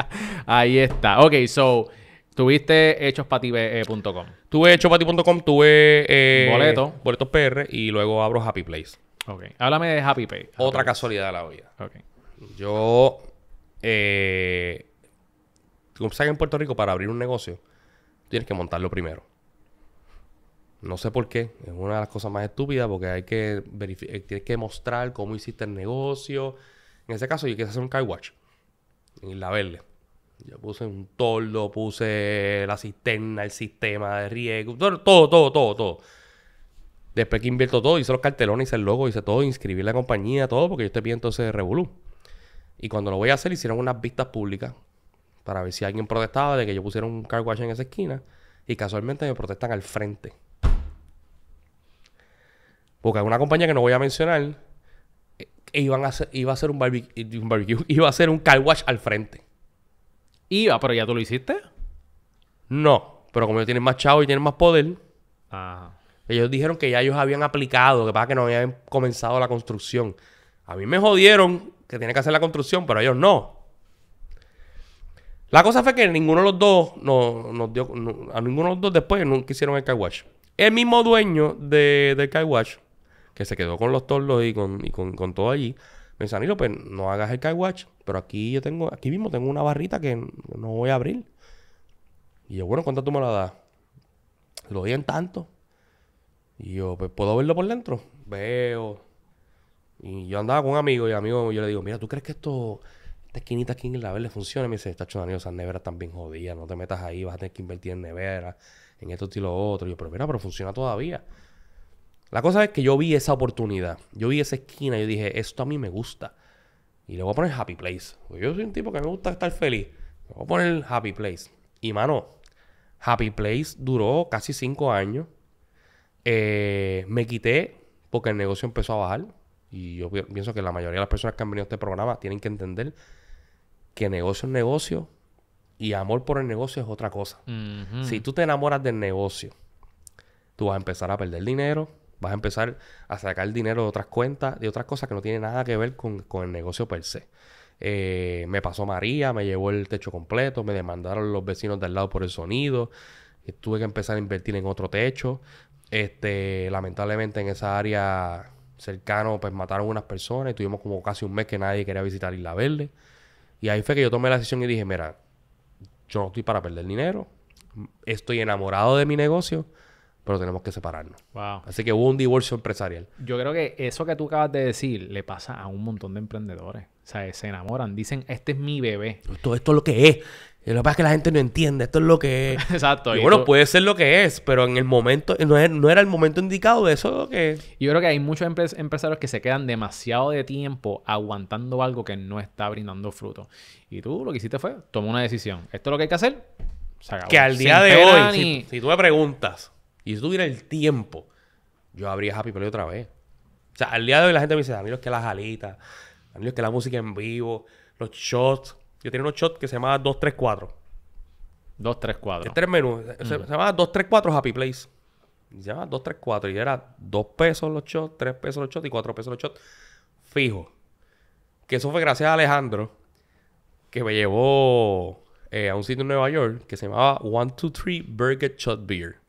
A: *laughs* Ahí está. Ok, so, tuviste HechosPati.com. Eh, tuve Hechospati.com,
B: tuve eh, boletos boletos PR y luego abro Happy Place.
A: Ok, háblame de Happy place otra
B: casualidad de la vida. Ok. Yo, eh, como sabes en Puerto Rico para abrir un negocio tienes que montarlo primero. No sé por qué. Es una de las cosas más estúpidas porque hay que eh, tienes que mostrar cómo hiciste el negocio. En ese caso, yo quise hacer un car watch en la Verde. Yo puse un toldo, puse la cisterna, el sistema de riego, todo, todo, todo, todo. Después que invierto todo, hice los cartelones, hice el logo, hice todo, inscribí la compañía, todo, porque yo estoy viendo ese revolú. Y cuando lo voy a hacer, hicieron unas vistas públicas para ver si alguien protestaba de que yo pusiera un car wash en esa esquina. Y casualmente me protestan al frente. Porque hay una compañía que no voy a mencionar, eh, iba a hacer un, barbecue, *laughs* iba a hacer un car wash al frente. Iba, pero ya tú lo hiciste. No, pero como ellos tienen más chavos y tienen más poder, ellos dijeron que ya ellos habían aplicado, que pasa que no habían comenzado la construcción. A mí me jodieron que tiene que hacer la construcción, pero ellos no. La cosa fue que ninguno de los dos dio, a ninguno de los dos después no quisieron el car wash. El mismo dueño de, del car wash que se quedó con los torlos y con, todo allí, me dice, Anilo, pues no hagas el car watch, pero aquí yo tengo, aquí mismo tengo una barrita que no voy a abrir. Y yo, bueno, ¿cuánto tú me la das? Lo odian en tanto. Y yo, pues, ¿puedo verlo por dentro? Veo. Y yo andaba con un amigo y amigo yo le digo, mira, ¿tú crees que esto, esta esquinita aquí en la verde funciona? Y me dice, está Danilo, esas neveras están bien jodidas, no te metas ahí, vas a tener que invertir en neveras, en esto y lo otro. Y yo, pero mira, pero funciona todavía. La cosa es que yo vi esa oportunidad, yo vi esa esquina y yo dije, esto a mí me gusta. Y le voy a poner Happy Place. yo soy un tipo que me gusta estar feliz. Le voy a poner Happy Place. Y mano, Happy Place duró casi cinco años. Eh, me quité porque el negocio empezó a bajar. Y yo pienso que la mayoría de las personas que han venido a este programa tienen que entender que negocio es negocio y amor por el negocio es otra cosa. Si tú te enamoras del negocio, tú vas a empezar a perder dinero, Vas a empezar a sacar dinero de otras cuentas, de otras cosas que no tienen nada que ver con, el negocio per se. Eh, me pasó María, me llevó el techo completo, me demandaron los vecinos del lado por el sonido. Tuve que empezar a invertir en otro techo. Este, lamentablemente en esa área cercano, pues mataron unas personas y tuvimos como casi un mes que nadie quería visitar Isla Verde. Y ahí fue que yo tomé la decisión y dije, mira, yo no estoy para perder dinero, estoy enamorado de mi negocio, pero tenemos que separarnos. Así que hubo un divorcio empresarial.
A: Yo creo que eso que tú acabas de decir le pasa a un montón de emprendedores. O sea, se enamoran, dicen, este es mi bebé. Esto, esto es lo que es. lo que pasa es que la gente no entiende, esto es lo que es. *laughs* Exacto. Y, bueno, puede ser lo que es, pero en el momento, no, era el momento indicado de eso que Yo creo que hay muchos empresarios que se quedan demasiado de tiempo aguantando algo que no está brindando fruto. Y tú lo que hiciste fue, tomar una decisión. Esto es lo que hay que hacer, se acabó. Que al día de hoy, si tú me preguntas, y si tuviera el tiempo,
B: yo abría Happy Play otra vez. O sea, al día de hoy la gente me dice, Danilo, es que las alitas, Danilo, es que la música en vivo, los shots. Yo tenía unos shots que se llamaban 234. 234. Es tres menús. Se, se llamaba 234 Happy Place. Se llamaba 234 y era 2 pesos los shots, 3 pesos los shots y 4 pesos los shots. Fijo. Que eso fue gracias a Alejandro que me llevó eh, a un sitio en Nueva York que se llamaba 123 Burger Shot Beer.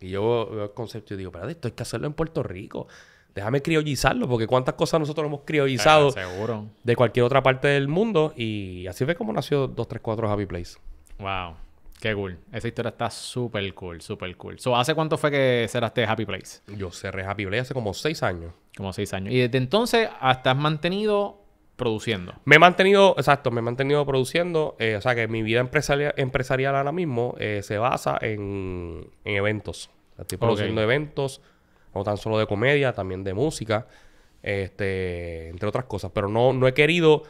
B: Y yo veo el concepto y digo, pero esto hay que hacerlo en Puerto Rico. Déjame criollizarlo, porque cuántas cosas nosotros hemos criollizado eh,
A: seguro. de cualquier otra parte del mundo. Y así fue como nació 234 Happy Place. Wow. Qué cool. Esa historia está súper cool, súper cool. ¿Hace cuánto fue que cerraste Happy Place? Yo cerré Happy Place hace como seis años. Como seis años. Y desde entonces hasta has mantenido produciendo.
B: Me he mantenido, exacto, me he mantenido produciendo. Eh, o sea que mi vida empresarial ahora mismo eh, se basa en, eventos. Estoy produciendo eventos, no tan solo de comedia, también de música, este, entre otras cosas. Pero no, no he querido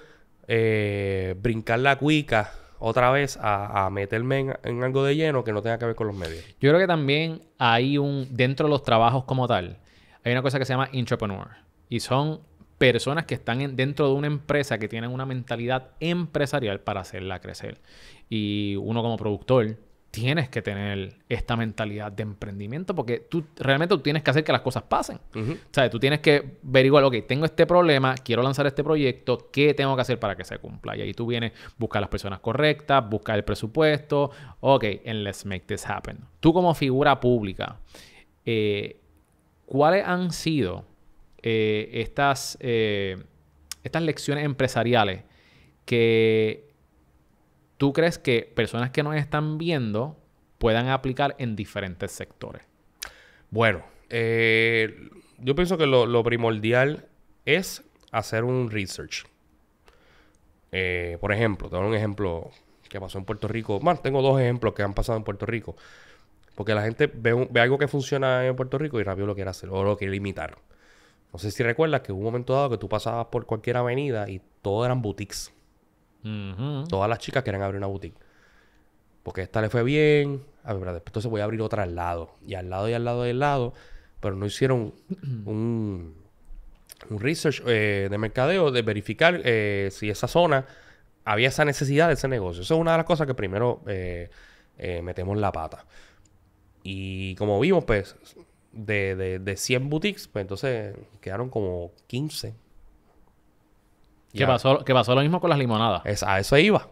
B: eh, brincar la cuica otra vez a, meterme
A: en, en, algo de lleno que no tenga que ver con los medios. Yo creo que también hay un, dentro de los trabajos como tal, hay una cosa que se llama entrepreneur. Y son personas que están dentro de una empresa que tienen una mentalidad empresarial para hacerla crecer. Y uno como productor tienes que tener esta mentalidad de emprendimiento porque tú realmente tienes que hacer que las cosas pasen. O sea, tú tienes que averiguar, ok, tengo este problema, quiero lanzar este proyecto, ¿qué tengo que hacer para que se cumpla? Y ahí tú vienes, buscar las personas correctas, buscar el presupuesto, ok, and let's make this happen. Tú como figura pública, eh, ¿cuáles han sido eh, estas, eh, estas lecciones empresariales que tú crees que personas que nos están viendo puedan aplicar en diferentes sectores? Bueno, eh, yo pienso que lo, primordial es hacer un
B: research. por ejemplo, te un ejemplo que pasó en Puerto Rico. Bueno, tengo dos ejemplos que han pasado en Puerto Rico. Porque la gente ve, algo que funciona en Puerto Rico y rápido lo quiere hacer o lo quiere imitar. No sé si recuerdas que hubo un momento dado que tú pasabas por cualquier avenida y todo eran boutiques. Todas las chicas querían abrir una boutique. Porque esta le fue bien. A ver, después entonces voy a abrir otra al lado. Y al lado y al lado y al lado. Pero no hicieron *clears throat* un, research eh, de mercadeo de verificar eh, si esa zona había esa necesidad de ese negocio. Eso es una de las cosas que primero eh, metemos la pata. Y como vimos, pues de, de, de 100 boutiques, pues entonces quedaron como 15.
A: ¿Qué pasó, que pasó lo mismo con las limonadas. a eso iba.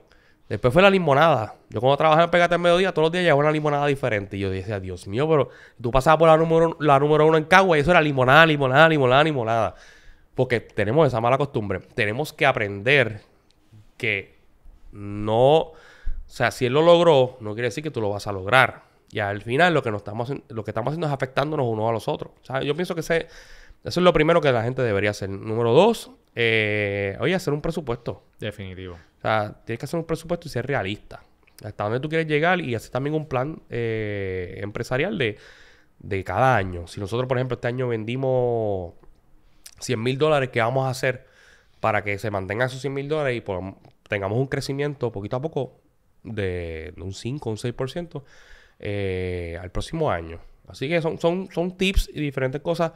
A: Después fue la limonada. Yo cuando
B: trabajaba en Pegate en Mediodía, todos los días llevaba una limonada diferente. Y yo decía, Dios mío, pero tú pasabas por la número, la número uno en Cagua y eso era limonada, limonada, limonada, limonada. Porque tenemos esa mala costumbre. Tenemos que aprender que no... O sea, si él lo logró, no quiere decir que tú lo vas a lograr. Y al final lo que, nos estamos, lo que estamos haciendo es afectándonos unos a los otros. o sea Yo pienso que ese, eso es lo primero que la gente debería hacer. Número dos, eh, oye, hacer un presupuesto. Definitivo. O sea, tienes que hacer un presupuesto y ser realista. Hasta dónde tú quieres llegar y hacer también un plan eh, empresarial de, de cada año. Si nosotros, por ejemplo, este año vendimos 100 mil dólares, ¿qué vamos a hacer para que se mantengan esos 100 mil dólares y tengamos un crecimiento poquito a poco de un 5 o un 6%? Eh, al próximo año. Así que son, son, son tips y diferentes cosas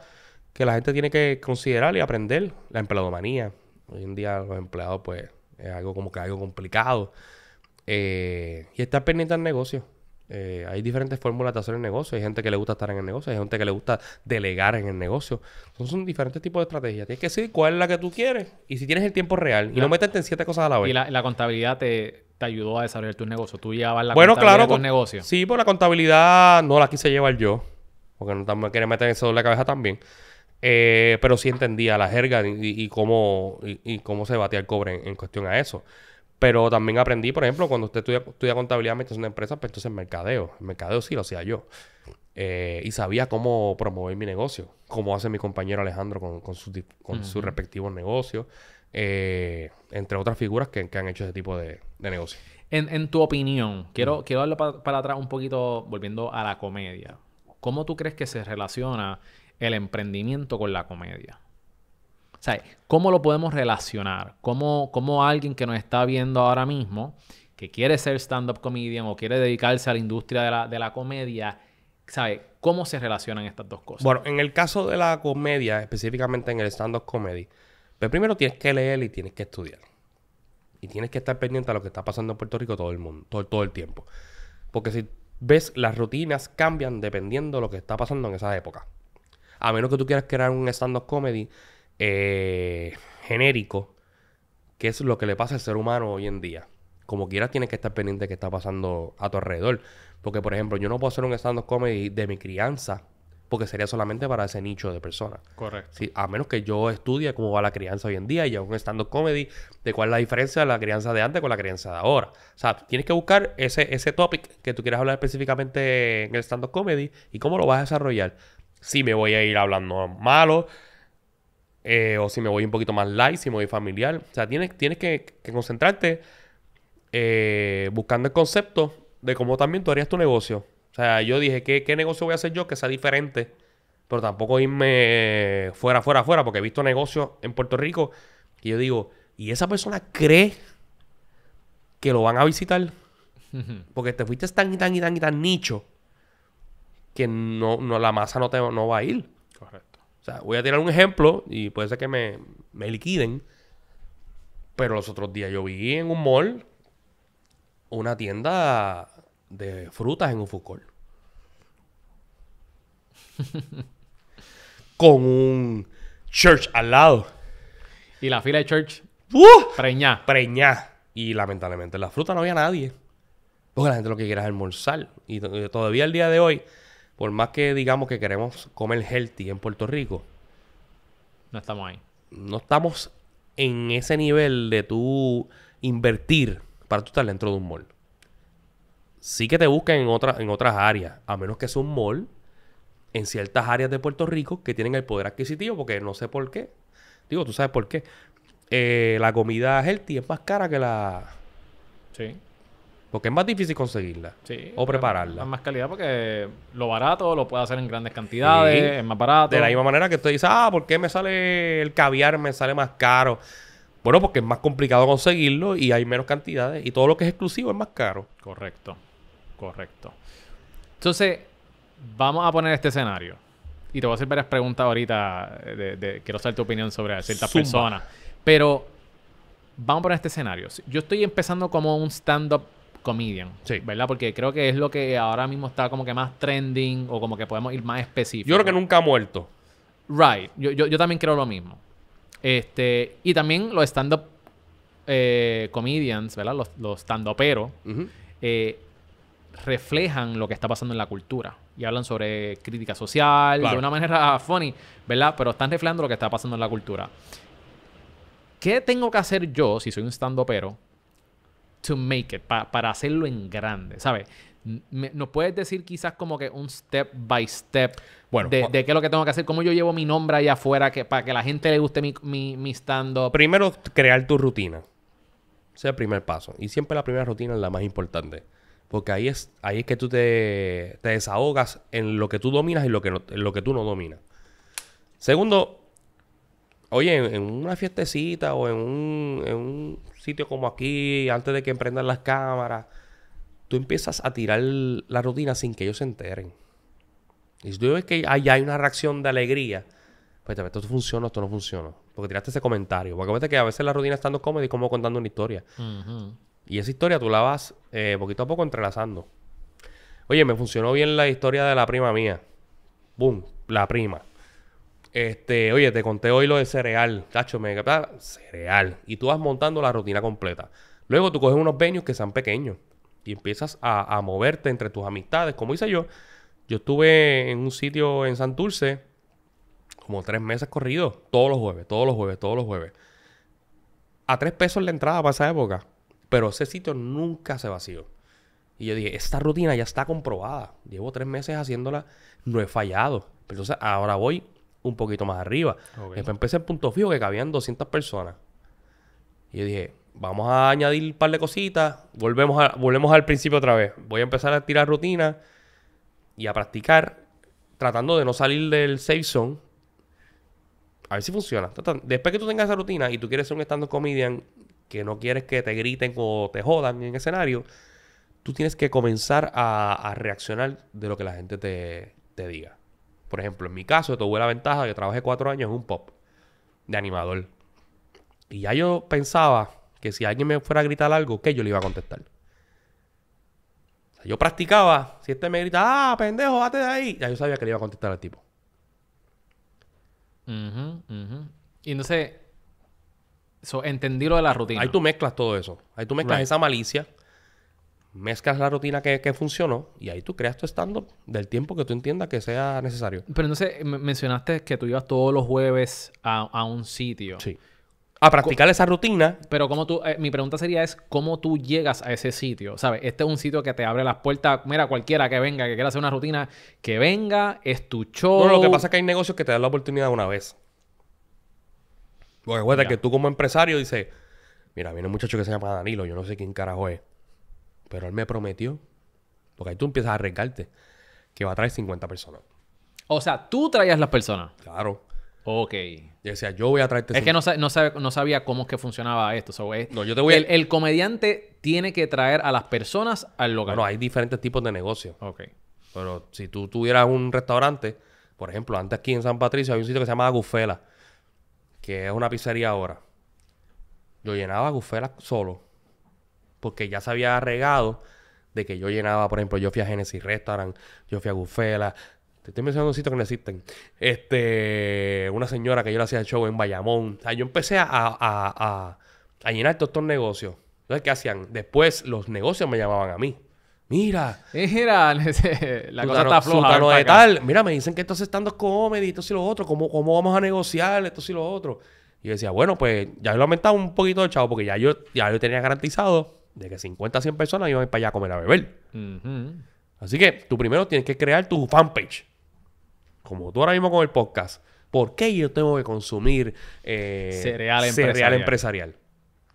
B: que la gente tiene que considerar y aprender. La empleadomanía. Hoy en día los empleados, pues, es algo como que algo complicado. Eh, y estar pendiente al negocio. Eh, hay diferentes fórmulas de hacer el negocio. Hay gente que le gusta estar en el negocio, hay gente que le gusta delegar en el negocio. son diferentes tipos de estrategias. Tienes que decir cuál es la que tú quieres y si tienes el tiempo real y no meterte en siete cosas a la vez. Y
A: la contabilidad te, te ayudó a desarrollar tu negocio. Tú llevabas la bueno, contabilidad claro, negocio.
B: Sí, pues la contabilidad no la quise llevar yo, porque no me quería meter eso en la cabeza también. Eh, pero sí entendía la jerga y, cómo, y, cómo se batía el cobre en, cuestión a eso. Pero también aprendí, por ejemplo, cuando usted estudia, estudia contabilidad, administración una empresa, pues entonces mercadeo. El mercadeo sí lo hacía yo. Eh, y sabía cómo promover mi negocio, Cómo hace mi compañero Alejandro con, su, sus respectivos negocios.
A: Eh, entre otras figuras que, han hecho ese tipo de, de negocio. En, tu opinión, quiero, mm. quiero darle para atrás un poquito, volviendo a la comedia. ¿Cómo tú crees que se relaciona el emprendimiento con la comedia? O ¿cómo lo podemos relacionar? ¿Cómo, cómo alguien que nos está viendo ahora mismo, que quiere ser stand-up comedian o quiere dedicarse a la industria de la, de la comedia, ¿sabe? ¿Cómo se relacionan estas dos cosas?
B: Bueno, en el caso de la comedia, específicamente en el stand-up comedy, pero primero tienes que leer y tienes que estudiar. Y tienes que estar pendiente a lo que está pasando en Puerto Rico todo el mundo, todo, el tiempo. Porque si ves, las rutinas cambian dependiendo de lo que está pasando en esa época. A menos que tú quieras crear un stand-up comedy eh, genérico, que es lo que le pasa al ser humano hoy en día. Como quieras, tienes que estar pendiente de qué está pasando a tu alrededor. Porque, por ejemplo, yo no puedo hacer un stand-up comedy de mi crianza porque sería solamente para ese nicho de personas. Correcto. a menos que yo estudie cómo va la crianza hoy en día y hago un stand-up comedy de cuál es la diferencia de la crianza de antes con la crianza de ahora. O sea, tienes que buscar ese, ese topic que tú quieras hablar específicamente en el stand-up comedy y cómo lo vas a desarrollar. Si me voy a ir hablando malo, eh, o si me voy un poquito más light, si me voy familiar. O sea, tienes, tienes que, concentrarte eh, buscando el concepto de cómo también tú harías tu negocio. O sea, yo dije, ¿qué, ¿qué negocio voy a hacer yo que sea diferente? Pero tampoco irme fuera, fuera, fuera, porque he visto negocios en Puerto Rico y yo digo, ¿y esa persona cree que lo van a visitar? *laughs* Porque te fuiste tan y tan y tan y tan nicho que no, la masa no, te, no va a ir. Correcto. O sea, voy a tirar un ejemplo y puede ser que me, me liquiden. Pero los otros días yo vi en un mall una tienda de frutas en un fútbol. *laughs* Con un church al lado. Y la fila de church. ¡Uh! Preñá. Y lamentablemente la fruta no había nadie. Porque la gente lo que quiere es almorzar. Y todavía el día de hoy, por más que digamos que queremos comer healthy en Puerto Rico, no estamos ahí. No estamos en ese nivel de tú invertir para tú estar dentro de un mall sí que te buscan en, otra, en otras áreas, a menos que sea un mall en ciertas áreas de Puerto Rico que tienen el poder adquisitivo, porque no sé por qué. Digo, tú sabes por qué. Eh, la comida healthy es más cara que la. Sí. Porque es más difícil conseguirla. Sí. O prepararla.
A: Es más calidad porque lo barato lo puede hacer en grandes cantidades, es más barato. De la misma
B: manera que tú dice, ah, ¿por qué me sale el caviar, me sale más caro? Bueno, porque es más complicado conseguirlo y hay menos cantidades y todo lo que es exclusivo es más caro.
A: Correcto. Correcto. Entonces, vamos a poner este escenario. Y te voy a hacer varias preguntas ahorita. Eh, de, quiero saber tu opinión sobre ciertas personas. Pero vamos a poner este escenario. Yo estoy empezando como un stand-up comedian, sí. ¿verdad? Porque creo que es lo que ahora mismo está como que más trending o como que podemos ir más específico. Yo creo que nunca ha muerto. Right. Yo, también creo lo mismo. Este, y también los stand-up eh, comedians, ¿verdad? Los, los stand-uperos reflejan lo que está pasando en la cultura y hablan sobre crítica social de una manera *laughs* funny, ¿verdad? Pero están reflejando lo que está pasando en la cultura. ¿Qué tengo que hacer yo si soy un stand pero to make it, para hacerlo en grande, ¿sabes? ¿Nos puedes decir quizás como que un step by step de, de, qué es lo que tengo que hacer? ¿Cómo yo llevo mi nombre allá afuera que, para que la gente le guste mi, mi, mi stand-up? Primero, crear tu
B: rutina. Ese es el primer paso. Y siempre la primera rutina es la más importante. Porque ahí es, ahí es que tú te, desahogas en lo que tú dominas y lo que en lo que tú no dominas. Segundo, oye, en, una fiestecita o en un, sitio como aquí, antes de que emprendan las cámaras, tú empiezas a tirar la rutina sin que ellos se enteren. Y si tú ves que allá hay una reacción de alegría, pues te esto funciona, esto no funciona. Porque tiraste ese comentario. Porque que a veces la rutina estando cómoda y como contando una historia. Y esa historia tú la vas eh, poquito a poco entrelazando. Oye, me funcionó bien la historia de la prima mía. Boom, la prima. Este, oye, te conté hoy lo de cereal, cacho, me cereal. Y tú vas montando la rutina completa. Luego tú coges unos venues que sean pequeños y empiezas a, a moverte entre tus amistades. Como hice yo, yo estuve en un sitio en Santurce como tres meses corridos, todos los jueves, todos los jueves, todos los jueves. A tres pesos la entrada para esa época. Pero ese sitio nunca se vació. Y yo dije, esta rutina ya está comprobada. Llevo tres meses haciéndola, no he fallado. entonces ahora voy un poquito más arriba. Después empecé el punto fijo que cabían 200 personas. Y yo dije, vamos a añadir un par de cositas. Volvemos, a, volvemos al principio otra vez. Voy a empezar a tirar rutina y a practicar, tratando de no salir del safe zone. A ver si funciona. Después que tú tengas esa rutina y tú quieres ser un stand-up comedian que no quieres que te griten o te jodan en escenario, tú tienes que comenzar a, reaccionar de lo que la gente te, diga. Por ejemplo, en mi caso, tuve la ventaja de que trabajé cuatro años en un pop de animador. Y ya yo pensaba que si alguien me fuera a gritar algo, que yo le iba a contestar. yo practicaba, si este me grita, ah, pendejo, date de ahí, ya yo sabía que le iba a contestar al tipo.
C: Y
B: entonces, So, entendí lo de la rutina. Ahí tú mezclas todo eso. Ahí tú mezclas esa malicia, mezclas la rutina que, que, funcionó y ahí tú creas tu stand del tiempo que tú entiendas que sea necesario.
A: Pero entonces mencionaste que tú ibas todos los jueves a, un sitio. Sí. A practicar esa rutina. Pero como tú, eh, mi pregunta sería es, ¿cómo tú llegas a ese sitio? ¿Sabes? Este es un sitio que te abre las puertas. Mira, cualquiera que venga, que quiera hacer una rutina, que venga, es tu show. no lo que pasa es que hay negocios que te dan la oportunidad una vez. Porque que tú como empresario dices,
B: mira, viene un muchacho que se llama Danilo, yo no sé quién carajo es. Pero él me prometió. Porque ahí tú empiezas a arriesgarte que va a traer 50 personas.
A: O sea, tú traías las personas. Claro. Ok. Yo decía, yo voy a traerte... Es que no, no, sabía cómo es que funcionaba esto. no, yo te voy el, el, comediante tiene que traer a las personas al local. No, hay diferentes tipos de negocios. Ok. Pero si tú tuvieras un restaurante, por ejemplo, antes
B: aquí en San Patricio había un sitio que se llamaba Gufela que es una pizzería ahora, yo llenaba a Gufela solo. Porque ya se había regado de que yo llenaba, por ejemplo, yo fui a Genesis Restaurant, yo fui a Gufela. Te estoy mencionando un sitio que no existen. Este, una señora que yo le hacía el show en Bayamón. O sea, yo empecé a, a llenar todos estos negocios. Entonces, ¿qué hacían? Después los negocios me llamaban a mí. Mira.
A: Mira, *laughs* la cosa está floja. de tal. Mira,
B: me dicen que estos están dos y comedy, esto y lo otro. ¿Cómo, ¿Cómo vamos a negociar esto y lo otro? Y yo decía, bueno, pues ya lo aumentado un poquito de chavo porque ya yo, ya yo tenía garantizado de que 50 a 100 personas iban a ir para allá a comer a beber. Así que tú primero tienes que crear tu fanpage. Como tú ahora mismo con el podcast. ¿Por qué yo tengo que consumir eh, cereal, empresarial.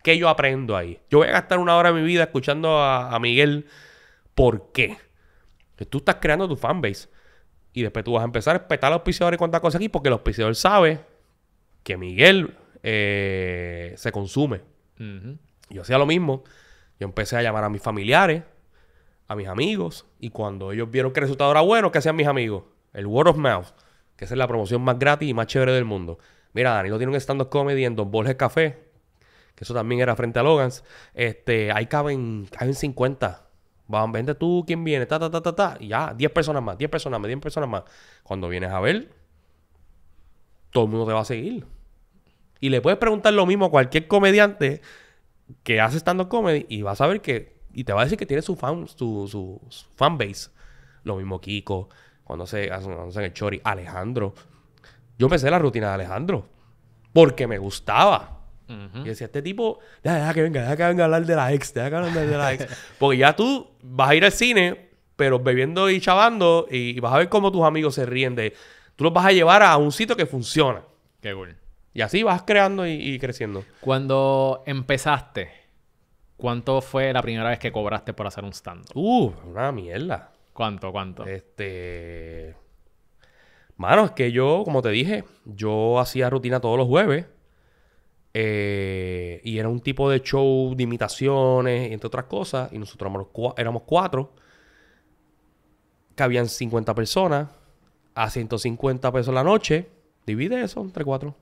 B: ¿Qué yo aprendo ahí? Yo voy a gastar una hora de mi vida escuchando a Miguel ¿Por qué? Que tú estás creando tu fanbase. Y después tú vas a empezar a respetar a los y cuantas cosas aquí, porque el auspiciador sabe que Miguel eh, se consume. Yo hacía lo mismo. Yo empecé a llamar a mis familiares, a mis amigos, y cuando ellos vieron que el resultado era bueno, ¿qué hacían mis amigos? El word of mouth, que es la promoción más gratis y más chévere del mundo. Mira, Danilo tiene un stand-up comedy en Don Borges Café, que eso también era frente a Logans. Este, ahí caben, caben 50 Van, vente tú, ¿quién viene? Ta, ta, ta, ta, ta. Y ya, 10 personas más, 10 personas más, 10 personas más. Cuando vienes a ver, todo el mundo te va a seguir. Y le puedes preguntar lo mismo a cualquier comediante que hace stand-up comedy y vas a ver que. Y te va a decir que tiene su fan, su, su, fan base. Lo mismo Kiko, cuando se hace el chori, Alejandro. Yo empecé la rutina de Alejandro porque me gustaba. Y decía, este tipo, deja, que venga, deja que venga a hablar de la ex, deja que hablar de la ex. *laughs* Porque ya tú vas a ir al cine, pero bebiendo y chavando, y, vas a ver cómo tus amigos se ríen de. Tú los vas a llevar
A: a un sitio que funciona. Qué cool. Y así vas creando y, creciendo. Cuando empezaste, ¿cuánto fue la primera vez que cobraste por hacer un stand? Uh, una mierda. ¿Cuánto, cuánto? Este. Mano, es que
B: yo, como te dije, yo hacía rutina todos los jueves. Eh, y era un tipo de show de imitaciones, entre otras cosas. Y nosotros éramos, cuatro... Que habían Cabían 50 personas. A 150 pesos la
A: noche. Divide eso entre cuatro.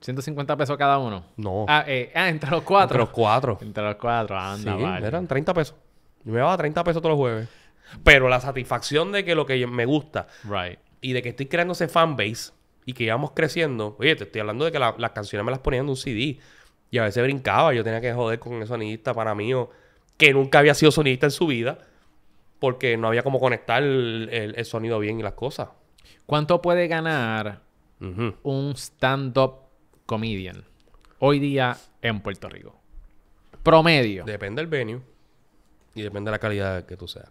A: 150 pesos cada uno. No. Ah, eh, ah, entre los cuatro. Entre los cuatro. Entre los cuatro, anda, sí, Eran 30 pesos. Yo me daba 30 pesos todos los jueves.
B: Pero la satisfacción de que lo que me gusta right. y de que estoy creando ese fanbase y que íbamos creciendo, oye, te estoy hablando de que las canciones me las ponían en un CD y a veces brincaba, yo tenía que joder con el sonidista para mí, que nunca había sido sonidista en su vida, porque no había como conectar el,
A: sonido bien y las cosas. ¿Cuánto puede ganar un stand-up comedian hoy día en Puerto Rico? Promedio. Depende del venue y depende de la calidad que tú seas.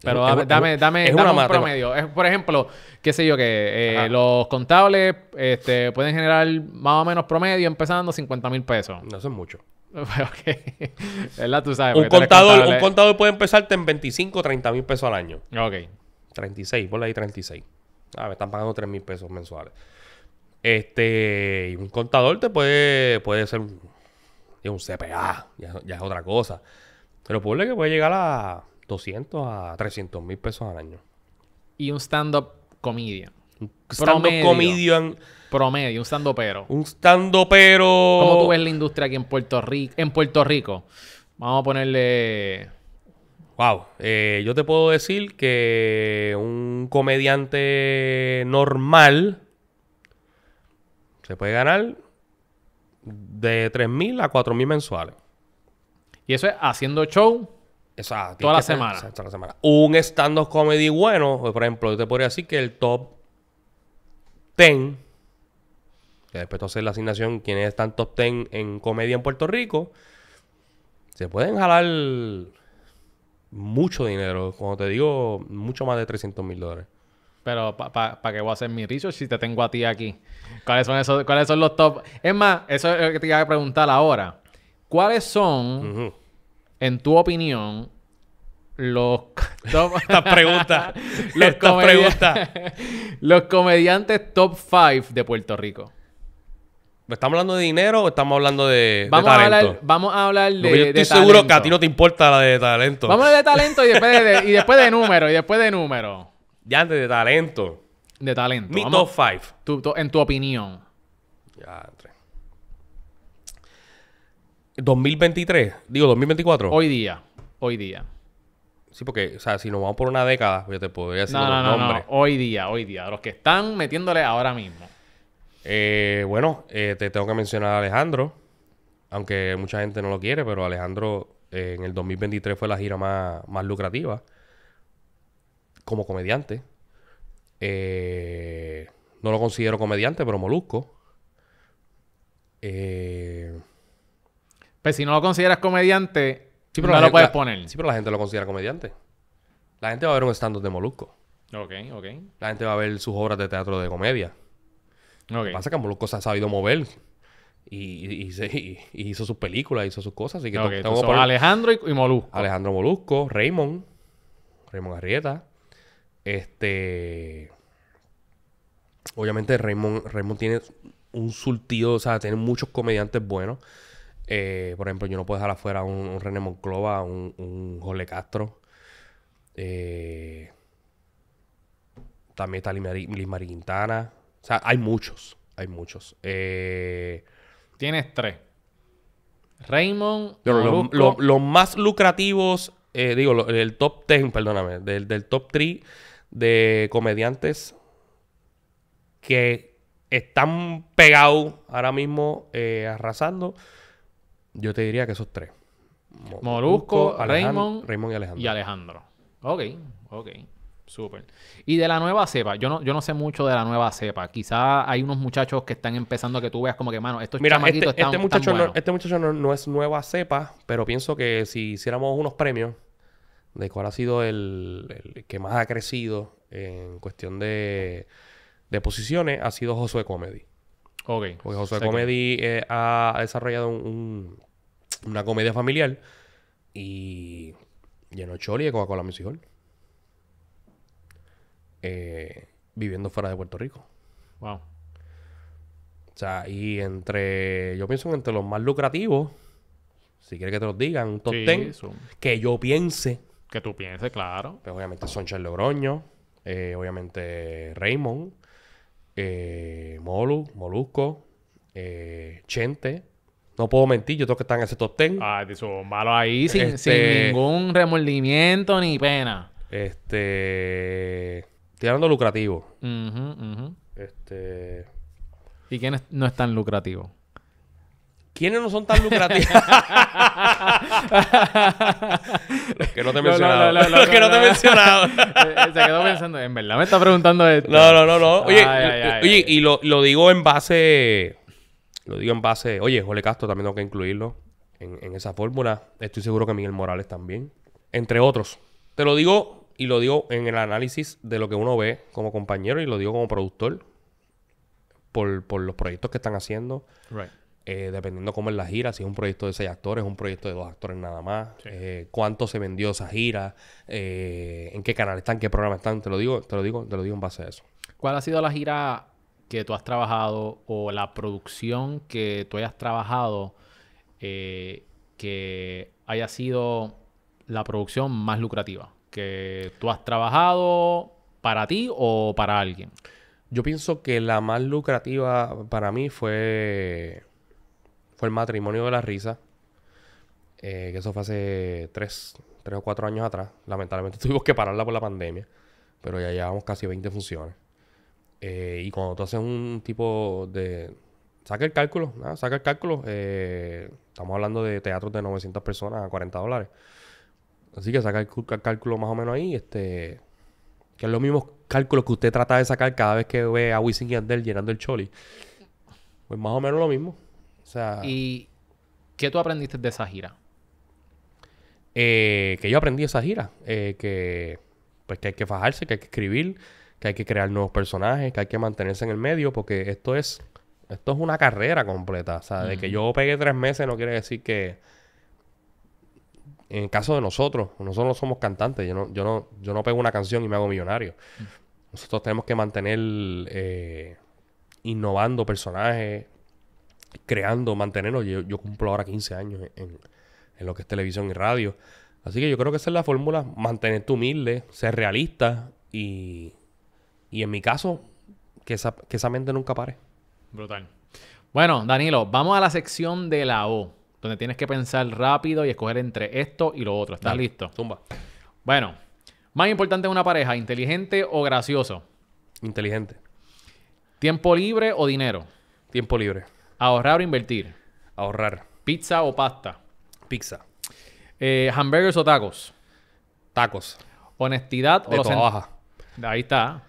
A: Pero dame, dame, un promedio. por ejemplo, qué sé yo, que eh, los contables este, pueden generar más o menos promedio empezando 50 mil pesos. No, eso es mucho. *laughs* Un contador,
B: puede empezarte en 25 o 30 mil pesos al año. Ok. 36, por ahí 36. Ah, me están pagando 3 mil pesos mensuales. Este, un contador te puede, puede ser un, CPA, ya, es otra cosa. Pero que puede llegar a 200 a 300 mil pesos al año. Y un stand-up comedian.
A: Un stand-up comedian. Promedio, un stand pero. Un stand pero. ¿Cómo tú ves la industria aquí en Puerto Rico? En Puerto Rico. Vamos a ponerle.
B: Wow. Eh, yo te puedo decir que un comediante normal se puede ganar de mil a mil mensuales. Y eso es haciendo show o toda la semana. Un stand-up comedy bueno, pues, por ejemplo, yo te podría decir que el top 10, que después de hacer la asignación, quienes están top 10 en comedia en Puerto Rico, se pueden jalar mucho dinero. Cuando te digo, mucho más de 300 mil dólares.
A: Pero para qué que voy a hacer mi research si te tengo a ti aquí. ¿Cuáles son esos, cuáles son los top? Es más, eso es lo que te iba a preguntar ahora. ¿Cuáles son en tu opinión, los... *laughs* Estas preguntas. *laughs* los, *laughs* los comediantes top 5 de Puerto Rico. ¿Estamos hablando de dinero o estamos hablando de, vamos talento? A hablar, vamos a hablar de, yo estoy seguro que a ti no te importa la de talento. Vamos a hablar de talento y después de, número. Y después de número. Ya antes de talento. De talento. Mi top 5. en tu opinión. Ya,
B: 2023, digo 2024.
A: Hoy día, hoy día.
B: Sí, porque, o sea, si nos vamos por una década, pues yo te podría decir no, nombres. no, no, no, hoy día, hoy día. Los que están metiéndole ahora mismo. Eh, bueno, eh, te tengo que mencionar a Alejandro, aunque mucha gente no lo quiere, pero Alejandro eh, en el 2023 fue la gira más, más lucrativa como comediante. no lo considero comediante, pero molusco. Eh,
A: pues si no lo consideras comediante, sí, pero no puedes la,
B: poner. Sí, pero la gente lo considera comediante. La gente va a ver un stand de Molusco. Ok, ok. La gente va a ver sus obras de teatro de comedia. Okay. Lo que pasa es que Molusco se ha sabido mover. Y, hizo sus películas, hizo sus cosas. Así que okay, Alejandro y, Molusco. Alejandro Molusco, Raymond, Raymond Arrieta. Este. Obviamente, Raymond, Raymond tiene un surtido, o sea, tiene muchos comediantes buenos. Eh, por ejemplo, yo no puedo dejar afuera un, un René Monclova, un, un Jorge Castro. Eh, también está Liz O sea, hay muchos. Hay muchos. Eh, Tienes tres. Raymond. Los más lucrativos, digo, el top ten perdóname, del, top 3 de comediantes que están pegados ahora mismo arrasando.
A: Yo te diría que esos tres. Molusco, Raymond, y Alejandro. Y Alejandro. Ok, ok. Súper. Y de la nueva cepa, yo no, yo no sé mucho de la nueva cepa. Quizá hay unos muchachos que están empezando a que tú veas como que, mano, estos Mira, este, este, este, muchacho,
B: No, es nueva cepa,
A: pero pienso que si hiciéramos unos premios
B: de cuál ha sido el, que más ha crecido en cuestión de, de posiciones, ha sido Josué Comedy. Ok. Porque José Comedy eh, ha, desarrollado una comedia familiar y llenó Choli de Coca-Cola Music Hall. Eh, viviendo fuera de Puerto Rico. Wow. O sea, y entre, yo pienso que entre los más lucrativos, si quieres que te los digan, un top que yo piense, que tú pienses, claro. pues obviamente Charles Logroño, eh, obviamente Raymond, eh, Molu, Molusco, eh, Chente.
A: No puedo mentir, yo tengo que estar en ese top ten. Ah, su malo ahí, sin, este, sin ningún remordimiento ni pena.
B: Este. Estoy hablando lucrativo. Este.
A: ¿Y quién no es tan lucrativo? ¿Quiénes no son tan lucrativos? *laughs* los que no te he mencionado. los que no te he mencionado. Se quedó pensando, en verdad me está preguntando esto. No, no, no, no. Oye, eh, oye
B: y lo, lo, digo en base. Lo digo en base. Oye, Jole Castro también tengo que incluirlo en, en esa fórmula. Estoy seguro que Miguel Morales también. Entre otros. Te lo digo y lo digo en el análisis de lo que uno ve como compañero y lo digo como productor por, por los proyectos que están haciendo. Right eh, dependiendo cómo es la gira, si es un proyecto de seis actores, un proyecto de dos actores nada más, eh, cuánto se vendió esa gira, eh, en qué canal están, qué programa están, te lo digo, te lo digo, te lo digo en base a eso.
A: ¿Cuál ha sido la gira que tú has trabajado o la producción que tú hayas trabajado que haya sido la producción más lucrativa que tú has trabajado para ti o para alguien? Yo pienso que la más lucrativa para mí fue
B: el matrimonio de la risa. Eh, que eso fue hace tres, tres o cuatro años atrás. Lamentablemente *laughs* tuvimos que pararla por la pandemia. Pero ya llevamos casi 20 funciones. Eh, y cuando tú haces un tipo de... Saca el cálculo, saca el cálculo. Eh, estamos hablando de teatros de 900 personas a 40 dólares. Así que saca el, cálculo más o menos ahí. Este, que es los mismos cálculos que usted trata de sacar cada vez que ve a Wisin y Andel llenando el choli. Pues más o menos lo mismo.
A: ¿Y qué tú aprendiste de esa gira?
B: Eh, que yo aprendí esa gira. Eh, que, pues que hay que fajarse, que hay que escribir, que hay que crear nuevos personajes, que hay que mantenerse en el medio, porque esto es, esto es una carrera completa. O sea, de que yo pegué tres meses no quiere decir que. En el caso de nosotros, nosotros no somos cantantes. Yo no, yo no, yo no pego una canción y me hago millonario. Nosotros tenemos que mantener eh, innovando personajes, creando, mantenerlo. Yo, yo cumplo ahora 15 años en, lo que es televisión y radio. Así que yo creo que esa es la fórmula, mantenerte humilde, ser realista y, en mi caso, que esa, que esa mente nunca pare.
A: Brutal. Bueno, Danilo, vamos a la sección de la O, donde tienes que pensar rápido y escoger entre esto y lo otro. ¿Estás listo? Tumba. Bueno, más importante una pareja, inteligente o gracioso. Inteligente. ¿Tiempo libre o dinero? Tiempo libre. Ahorrar o invertir. Ahorrar. Pizza o pasta. Pizza. Eh, hamburgers o tacos. Tacos. Honestidad o los Ahí está.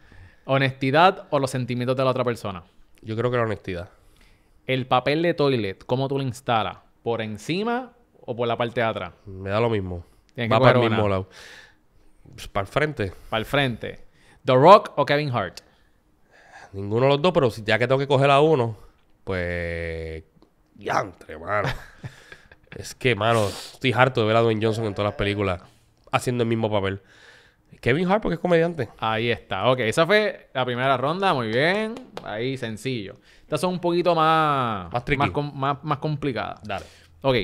A: Honestidad o los sentimientos de la otra persona. Yo creo que la honestidad. El papel de toilet, ¿cómo tú lo instalas? ¿Por encima o por la parte de atrás? Me da lo mismo. Va para el mismo lado. Pues, para el frente. Para el frente. ¿The Rock o Kevin Hart?
B: Ninguno de los dos, pero si ya que tengo que coger a uno, pues. ¡Yantre, mano! *laughs* es que, mano, estoy harto de ver a Dwayne Johnson en todas las películas haciendo
A: el mismo papel. Kevin Hart, porque es comediante. Ahí está. Ok, esa fue la primera ronda. Muy bien. Ahí, sencillo. Estas son un poquito más. Más Más, complicadas. Dale. Ok.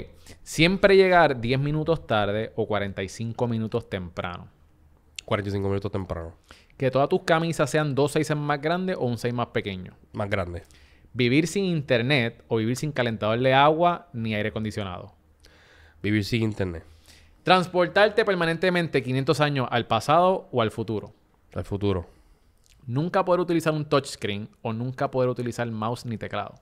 A: Siempre llegar 10 minutos tarde o 45 minutos temprano. 45 minutos temprano. Que todas tus camisas sean dos seis más grandes o un seis más pequeño. Más grande. Vivir sin internet o vivir sin calentador de agua ni aire acondicionado. Vivir sin internet. Transportarte permanentemente 500 años al pasado o al futuro. Al futuro. Nunca poder utilizar un touchscreen o nunca poder utilizar mouse ni teclado.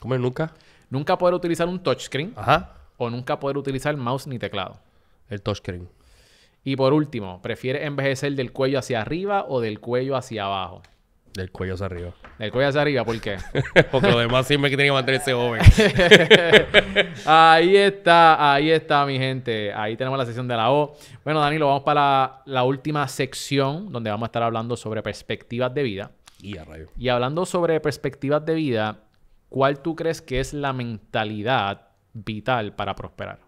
A: ¿Cómo es nunca? Nunca poder utilizar un touchscreen. Ajá. O nunca poder utilizar mouse ni teclado.
B: El touchscreen.
A: Y por último, ¿prefieres envejecer del cuello hacia arriba o del cuello hacia abajo? Del cuello hacia arriba. Del cuello hacia arriba, ¿por qué? *laughs* Porque lo demás siempre que tiene que ese joven. *laughs* ahí está, ahí está, mi gente. Ahí tenemos la sesión de la O. Bueno, Danilo, vamos para la, última sección donde vamos a estar hablando sobre perspectivas de vida. Y hablando sobre perspectivas de vida, ¿cuál tú crees que es la mentalidad vital para prosperar?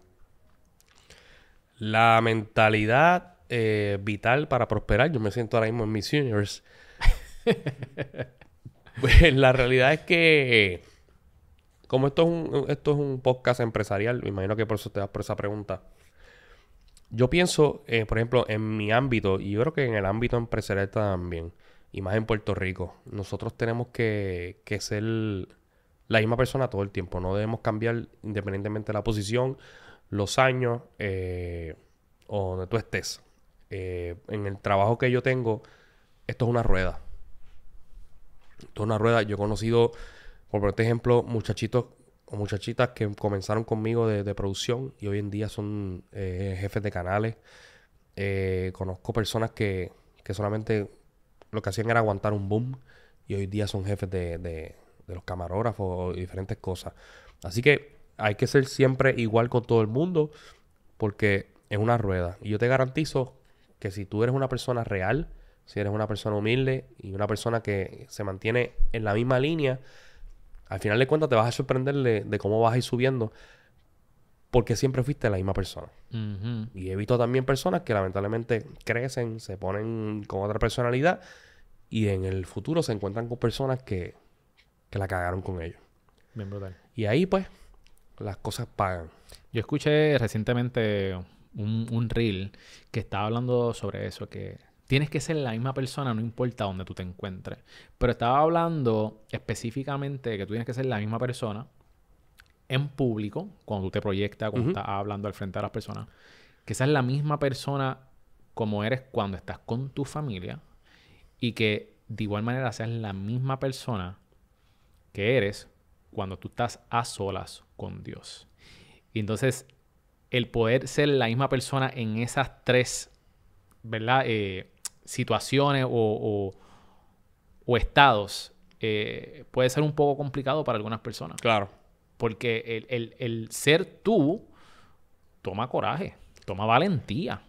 A: La
B: mentalidad eh, vital para prosperar. Yo me siento ahora mismo en mis seniors. Pues, la realidad es que, como esto es, un, esto es un podcast empresarial, me imagino que por eso te das por esa pregunta. Yo pienso, eh, por ejemplo, en mi ámbito, y yo creo que en el ámbito empresarial también, y más en Puerto Rico, nosotros tenemos que, ser la misma persona todo el tiempo. No debemos cambiar independientemente de la posición, los años eh, o donde tú estés. Eh, en el trabajo que yo tengo, esto es una rueda toda una rueda. Yo he conocido, por este ejemplo, muchachitos o muchachitas que comenzaron conmigo de, producción y hoy en día son eh, jefes de canales. Eh, conozco personas que, solamente lo que hacían era aguantar un boom y hoy día son jefes de, de, de los camarógrafos o diferentes cosas. Así que hay que ser siempre igual con todo el mundo porque es una rueda. Y yo te garantizo que si tú eres una persona real, si eres una persona humilde y una persona que se mantiene en la misma línea, al final de cuentas te vas a sorprender de, cómo vas a ir subiendo porque siempre fuiste la misma persona. Y he visto también personas que lamentablemente crecen, se ponen con otra personalidad y en el futuro se encuentran con personas que, la cagaron con ellos. Bien brutal. Y ahí pues
A: las cosas pagan. Yo escuché recientemente un, un reel que estaba hablando sobre eso, que Tienes que ser la misma persona, no importa dónde tú te encuentres. Pero estaba hablando específicamente de que tú tienes que ser la misma persona en público, cuando tú te proyectas, cuando estás hablando al frente de las personas, que seas la misma persona como eres cuando estás con tu familia y que de igual manera seas la misma persona que eres cuando tú estás a solas con Dios. Y entonces, el poder ser la misma persona en esas tres, ¿verdad? Eh, situaciones o, o, estados eh, puede ser un poco complicado para algunas personas. Claro. Porque el, ser tú toma coraje, toma valentía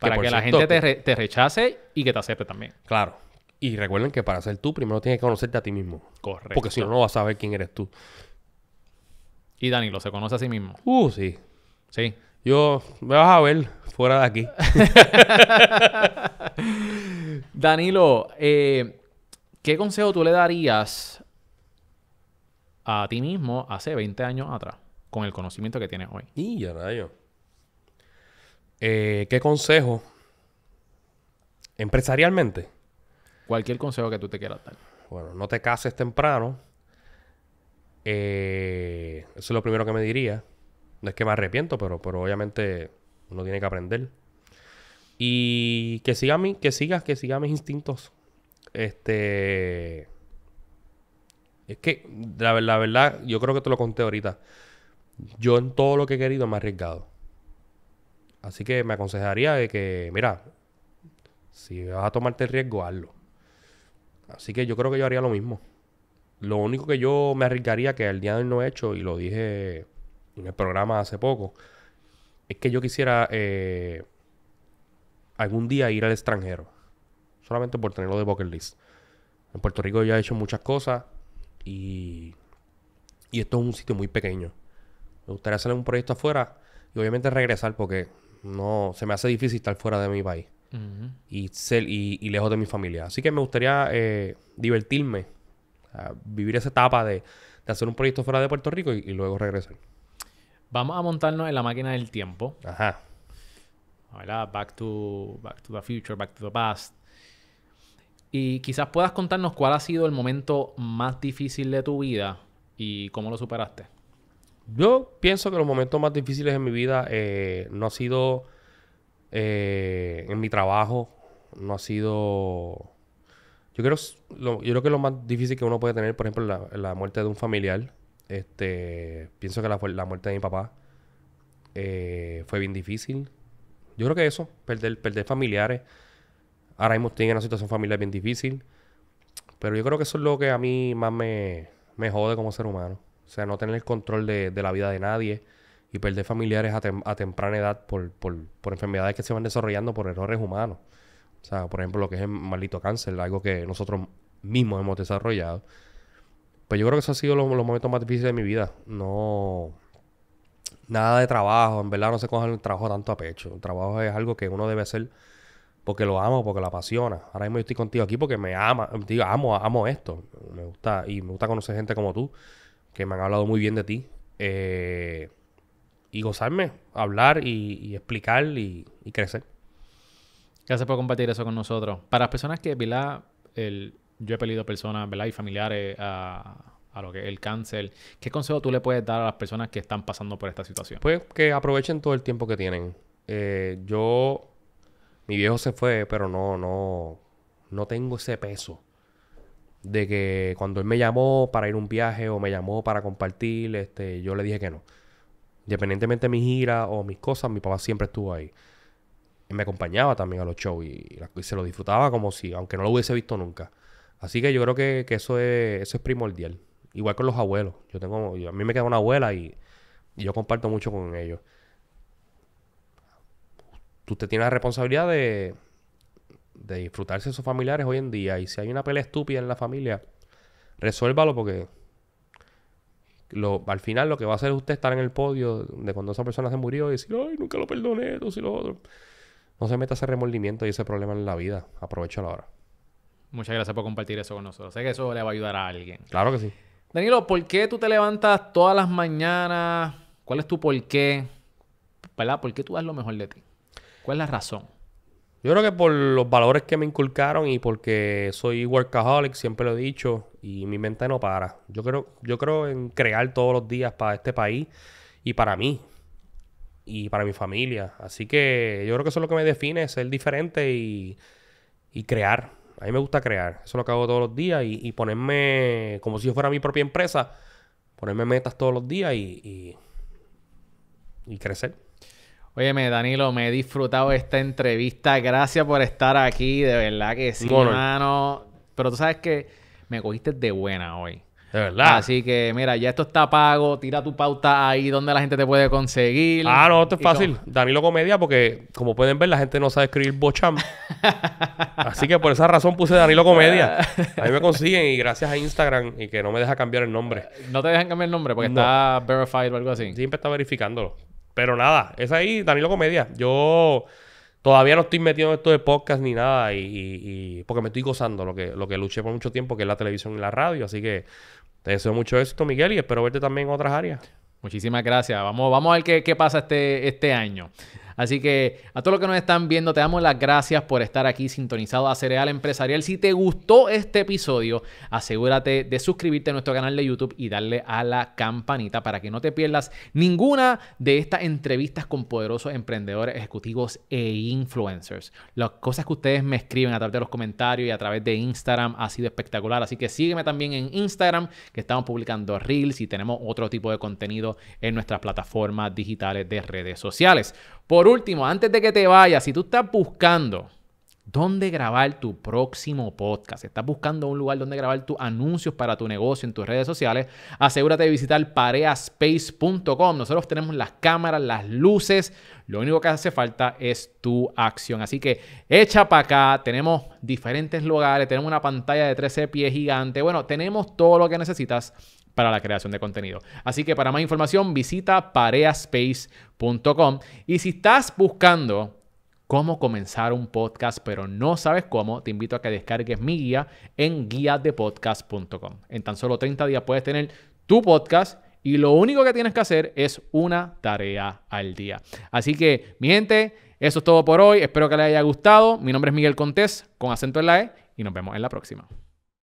B: para que, la gente te,
A: te, rechace y que te acepte también. Claro. Y recuerden que para ser tú,
B: primero tienes que conocerte a ti mismo. Correcto. Porque si no, no vas a saber quién eres tú. Y
A: Danilo se conoce a sí mismo. Uh, sí. Sí. Yo, me vas a ver fuera de aquí. *laughs* Danilo, eh, ¿qué consejo tú le darías a ti mismo hace 20 años atrás con el conocimiento que tienes hoy? Y ya rayo. Eh, ¿Qué consejo? Empresarialmente. Cualquier consejo que tú te quieras dar.
B: Bueno, no te cases temprano. Eh, eso es lo primero que me diría. No es que me arrepiento, pero, pero obviamente uno tiene que aprender. Y que siga mí, que sigas, que siga mis instintos. Este. Es que, la, la verdad, yo creo que te lo conté ahorita. Yo en todo lo que he querido me he arriesgado. Así que me aconsejaría de que, mira, si vas a tomarte el riesgo, hazlo. Así que yo creo que yo haría lo mismo. Lo único que yo me arriesgaría que al día de hoy no he hecho, y lo dije en el programa hace poco, es que yo quisiera eh, algún día ir al extranjero. Solamente por tenerlo de bucket list. En Puerto Rico ya he hecho muchas cosas y, esto es un sitio muy pequeño. Me gustaría hacer un proyecto afuera y obviamente regresar porque no se me hace difícil estar fuera de mi país y, ser, y, lejos de mi familia. Así que me gustaría eh, divertirme, vivir esa etapa de, hacer un proyecto fuera de Puerto Rico y luego regresar.
A: Vamos a montarnos en la máquina del tiempo. Ajá. Ah, back to, back to the future, back to the past. Y quizás puedas contarnos cuál ha sido el momento más difícil de tu vida y cómo lo superaste. Yo pienso que los momentos más difíciles en mi vida eh, no ha sido
B: eh, en mi trabajo, no ha sido... Yo creo, yo creo que lo más difícil que uno puede tener, por ejemplo, la, la muerte de un familiar. Este, pienso que la, muerte de mi papá eh, fue bien difícil. Yo creo que eso, perder, perder familiares. Ahora mismo estoy una situación familiar bien difícil. Pero yo creo que eso es lo que a mí más me, me jode como ser humano. O sea, no tener el control de, la vida de nadie y perder familiares a, temprana edad por, por, enfermedades que se van desarrollando por errores humanos. O sea, por ejemplo, lo que es el maldito cáncer, algo que nosotros mismos hemos desarrollado. Pues yo creo que eso ha sido los, momentos más difíciles de mi vida. No. Nada de trabajo, en verdad no se coge el trabajo tanto a pecho. El trabajo es algo que uno debe hacer porque lo amo, porque lo apasiona. Ahora mismo yo estoy contigo aquí porque me ama, digo, amo, amo esto. Me gusta y me gusta conocer gente como tú, que me han hablado muy bien de ti.
A: Eh, y gozarme, hablar y, explicar y, y, crecer. Gracias por compartir eso con nosotros. Para las personas que, ¿verdad? El, yo he perdido personas, ¿verdad? Y familiares a, lo que es el cáncer. ¿Qué consejo tú le puedes dar a las personas que están pasando por esta situación?
B: Pues que aprovechen todo el tiempo que tienen. Eh, yo, mi viejo se fue, pero no, no, no tengo ese peso de que cuando él me llamó para ir a un viaje o me llamó para compartir, este, yo le dije que no. Independientemente de mi gira o mis cosas, mi papá siempre estuvo ahí. Él me acompañaba también a los shows y se lo disfrutaba como si, aunque no lo hubiese visto nunca. Así que yo creo que, eso, es, eso es primordial. Igual con los abuelos. Yo tengo, a mí me queda una abuela y, yo comparto mucho con ellos. Usted tiene la responsabilidad de, disfrutarse de sus familiares hoy en día. Y si hay una pelea estúpida en la familia, resuélvalo porque al final lo que va a hacer usted estar en el podio de cuando esa persona se murió y decir, ay, nunca lo perdoné, esto y lo otro. No se meta ese remordimiento y ese problema en la vida. Aprovechalo ahora.
A: Muchas gracias por compartir eso con nosotros. Sé que eso le va a ayudar a alguien. Claro que sí. Danilo, ¿por qué tú te levantas todas las mañanas? ¿Cuál es tu por qué? ¿Verdad? ¿Por qué tú das lo mejor de ti? ¿Cuál es la razón?
B: Yo creo que por los valores que me inculcaron y porque soy workaholic, siempre lo he dicho, y mi mente no para. Yo creo, yo creo en crear todos los días para este país y para mí y para mi familia. Así que yo creo que eso es lo que me define, ser diferente y crear. A mí me gusta crear. Eso lo que hago todos los días y,
A: ponerme, como si yo fuera mi propia empresa, ponerme metas todos los días y, y, crecer. Óyeme, Danilo, me he disfrutado esta entrevista. Gracias por estar aquí. De verdad que sí, hermano. Pero tú sabes que me cogiste de buena hoy. De verdad. Así que, mira, ya esto está pago. Tira tu pauta ahí donde la gente te puede conseguir. Ah, no, esto es fácil. Danilo Comedia, porque como pueden ver, la gente no
B: sabe escribir Bocham. *laughs* Así que por esa razón puse Danilo Comedia. *laughs* Ahí me consiguen y gracias a Instagram y que no me deja cambiar el nombre. Eh, no te dejan cambiar el nombre porque está verified o algo así. Siempre está verificándolo. Pero nada, es ahí Danilo Comedia. Yo todavía no estoy metiendo en esto de podcast ni nada y, y porque me estoy gozando lo que, lo que luché por mucho tiempo, que es la
A: televisión y la radio. Así que te deseo mucho éxito, Miguel, y espero verte también en otras áreas. Muchísimas gracias. Vamos, vamos a ver qué, pasa este, este año. Así que a todos los que nos están viendo, te damos las gracias por estar aquí sintonizado a Cereal Empresarial. Si te gustó este episodio, asegúrate de suscribirte a nuestro canal de YouTube y darle a la campanita para que no te pierdas ninguna de estas entrevistas con poderosos emprendedores, ejecutivos e influencers. Las cosas que ustedes me escriben a través de los comentarios y a través de Instagram ha sido espectacular. Así que sígueme también en Instagram, que estamos publicando reels y tenemos otro tipo de contenido en nuestras plataformas digitales de redes sociales. Por último, antes de que te vayas, si tú estás buscando dónde grabar tu próximo podcast, estás buscando un lugar donde grabar tus anuncios para tu negocio en tus redes sociales, asegúrate de visitar pareaspace.com. Nosotros tenemos las cámaras, las luces, lo único que hace falta es tu acción. Así que echa para acá, tenemos diferentes lugares, tenemos una pantalla de 13 pies gigante, bueno, tenemos todo lo que necesitas para la creación de contenido. Así que para más información visita pareaspace.com y si estás buscando cómo comenzar un podcast, pero no sabes cómo, te invito a que descargues mi guía en guiadepodcast.com. En tan solo 30 días puedes tener tu podcast y lo único que tienes que hacer es una tarea al día. Así que, mi gente, eso es todo por hoy. Espero que les haya gustado. Mi nombre es Miguel Contés, con acento en la E, y nos vemos en la próxima.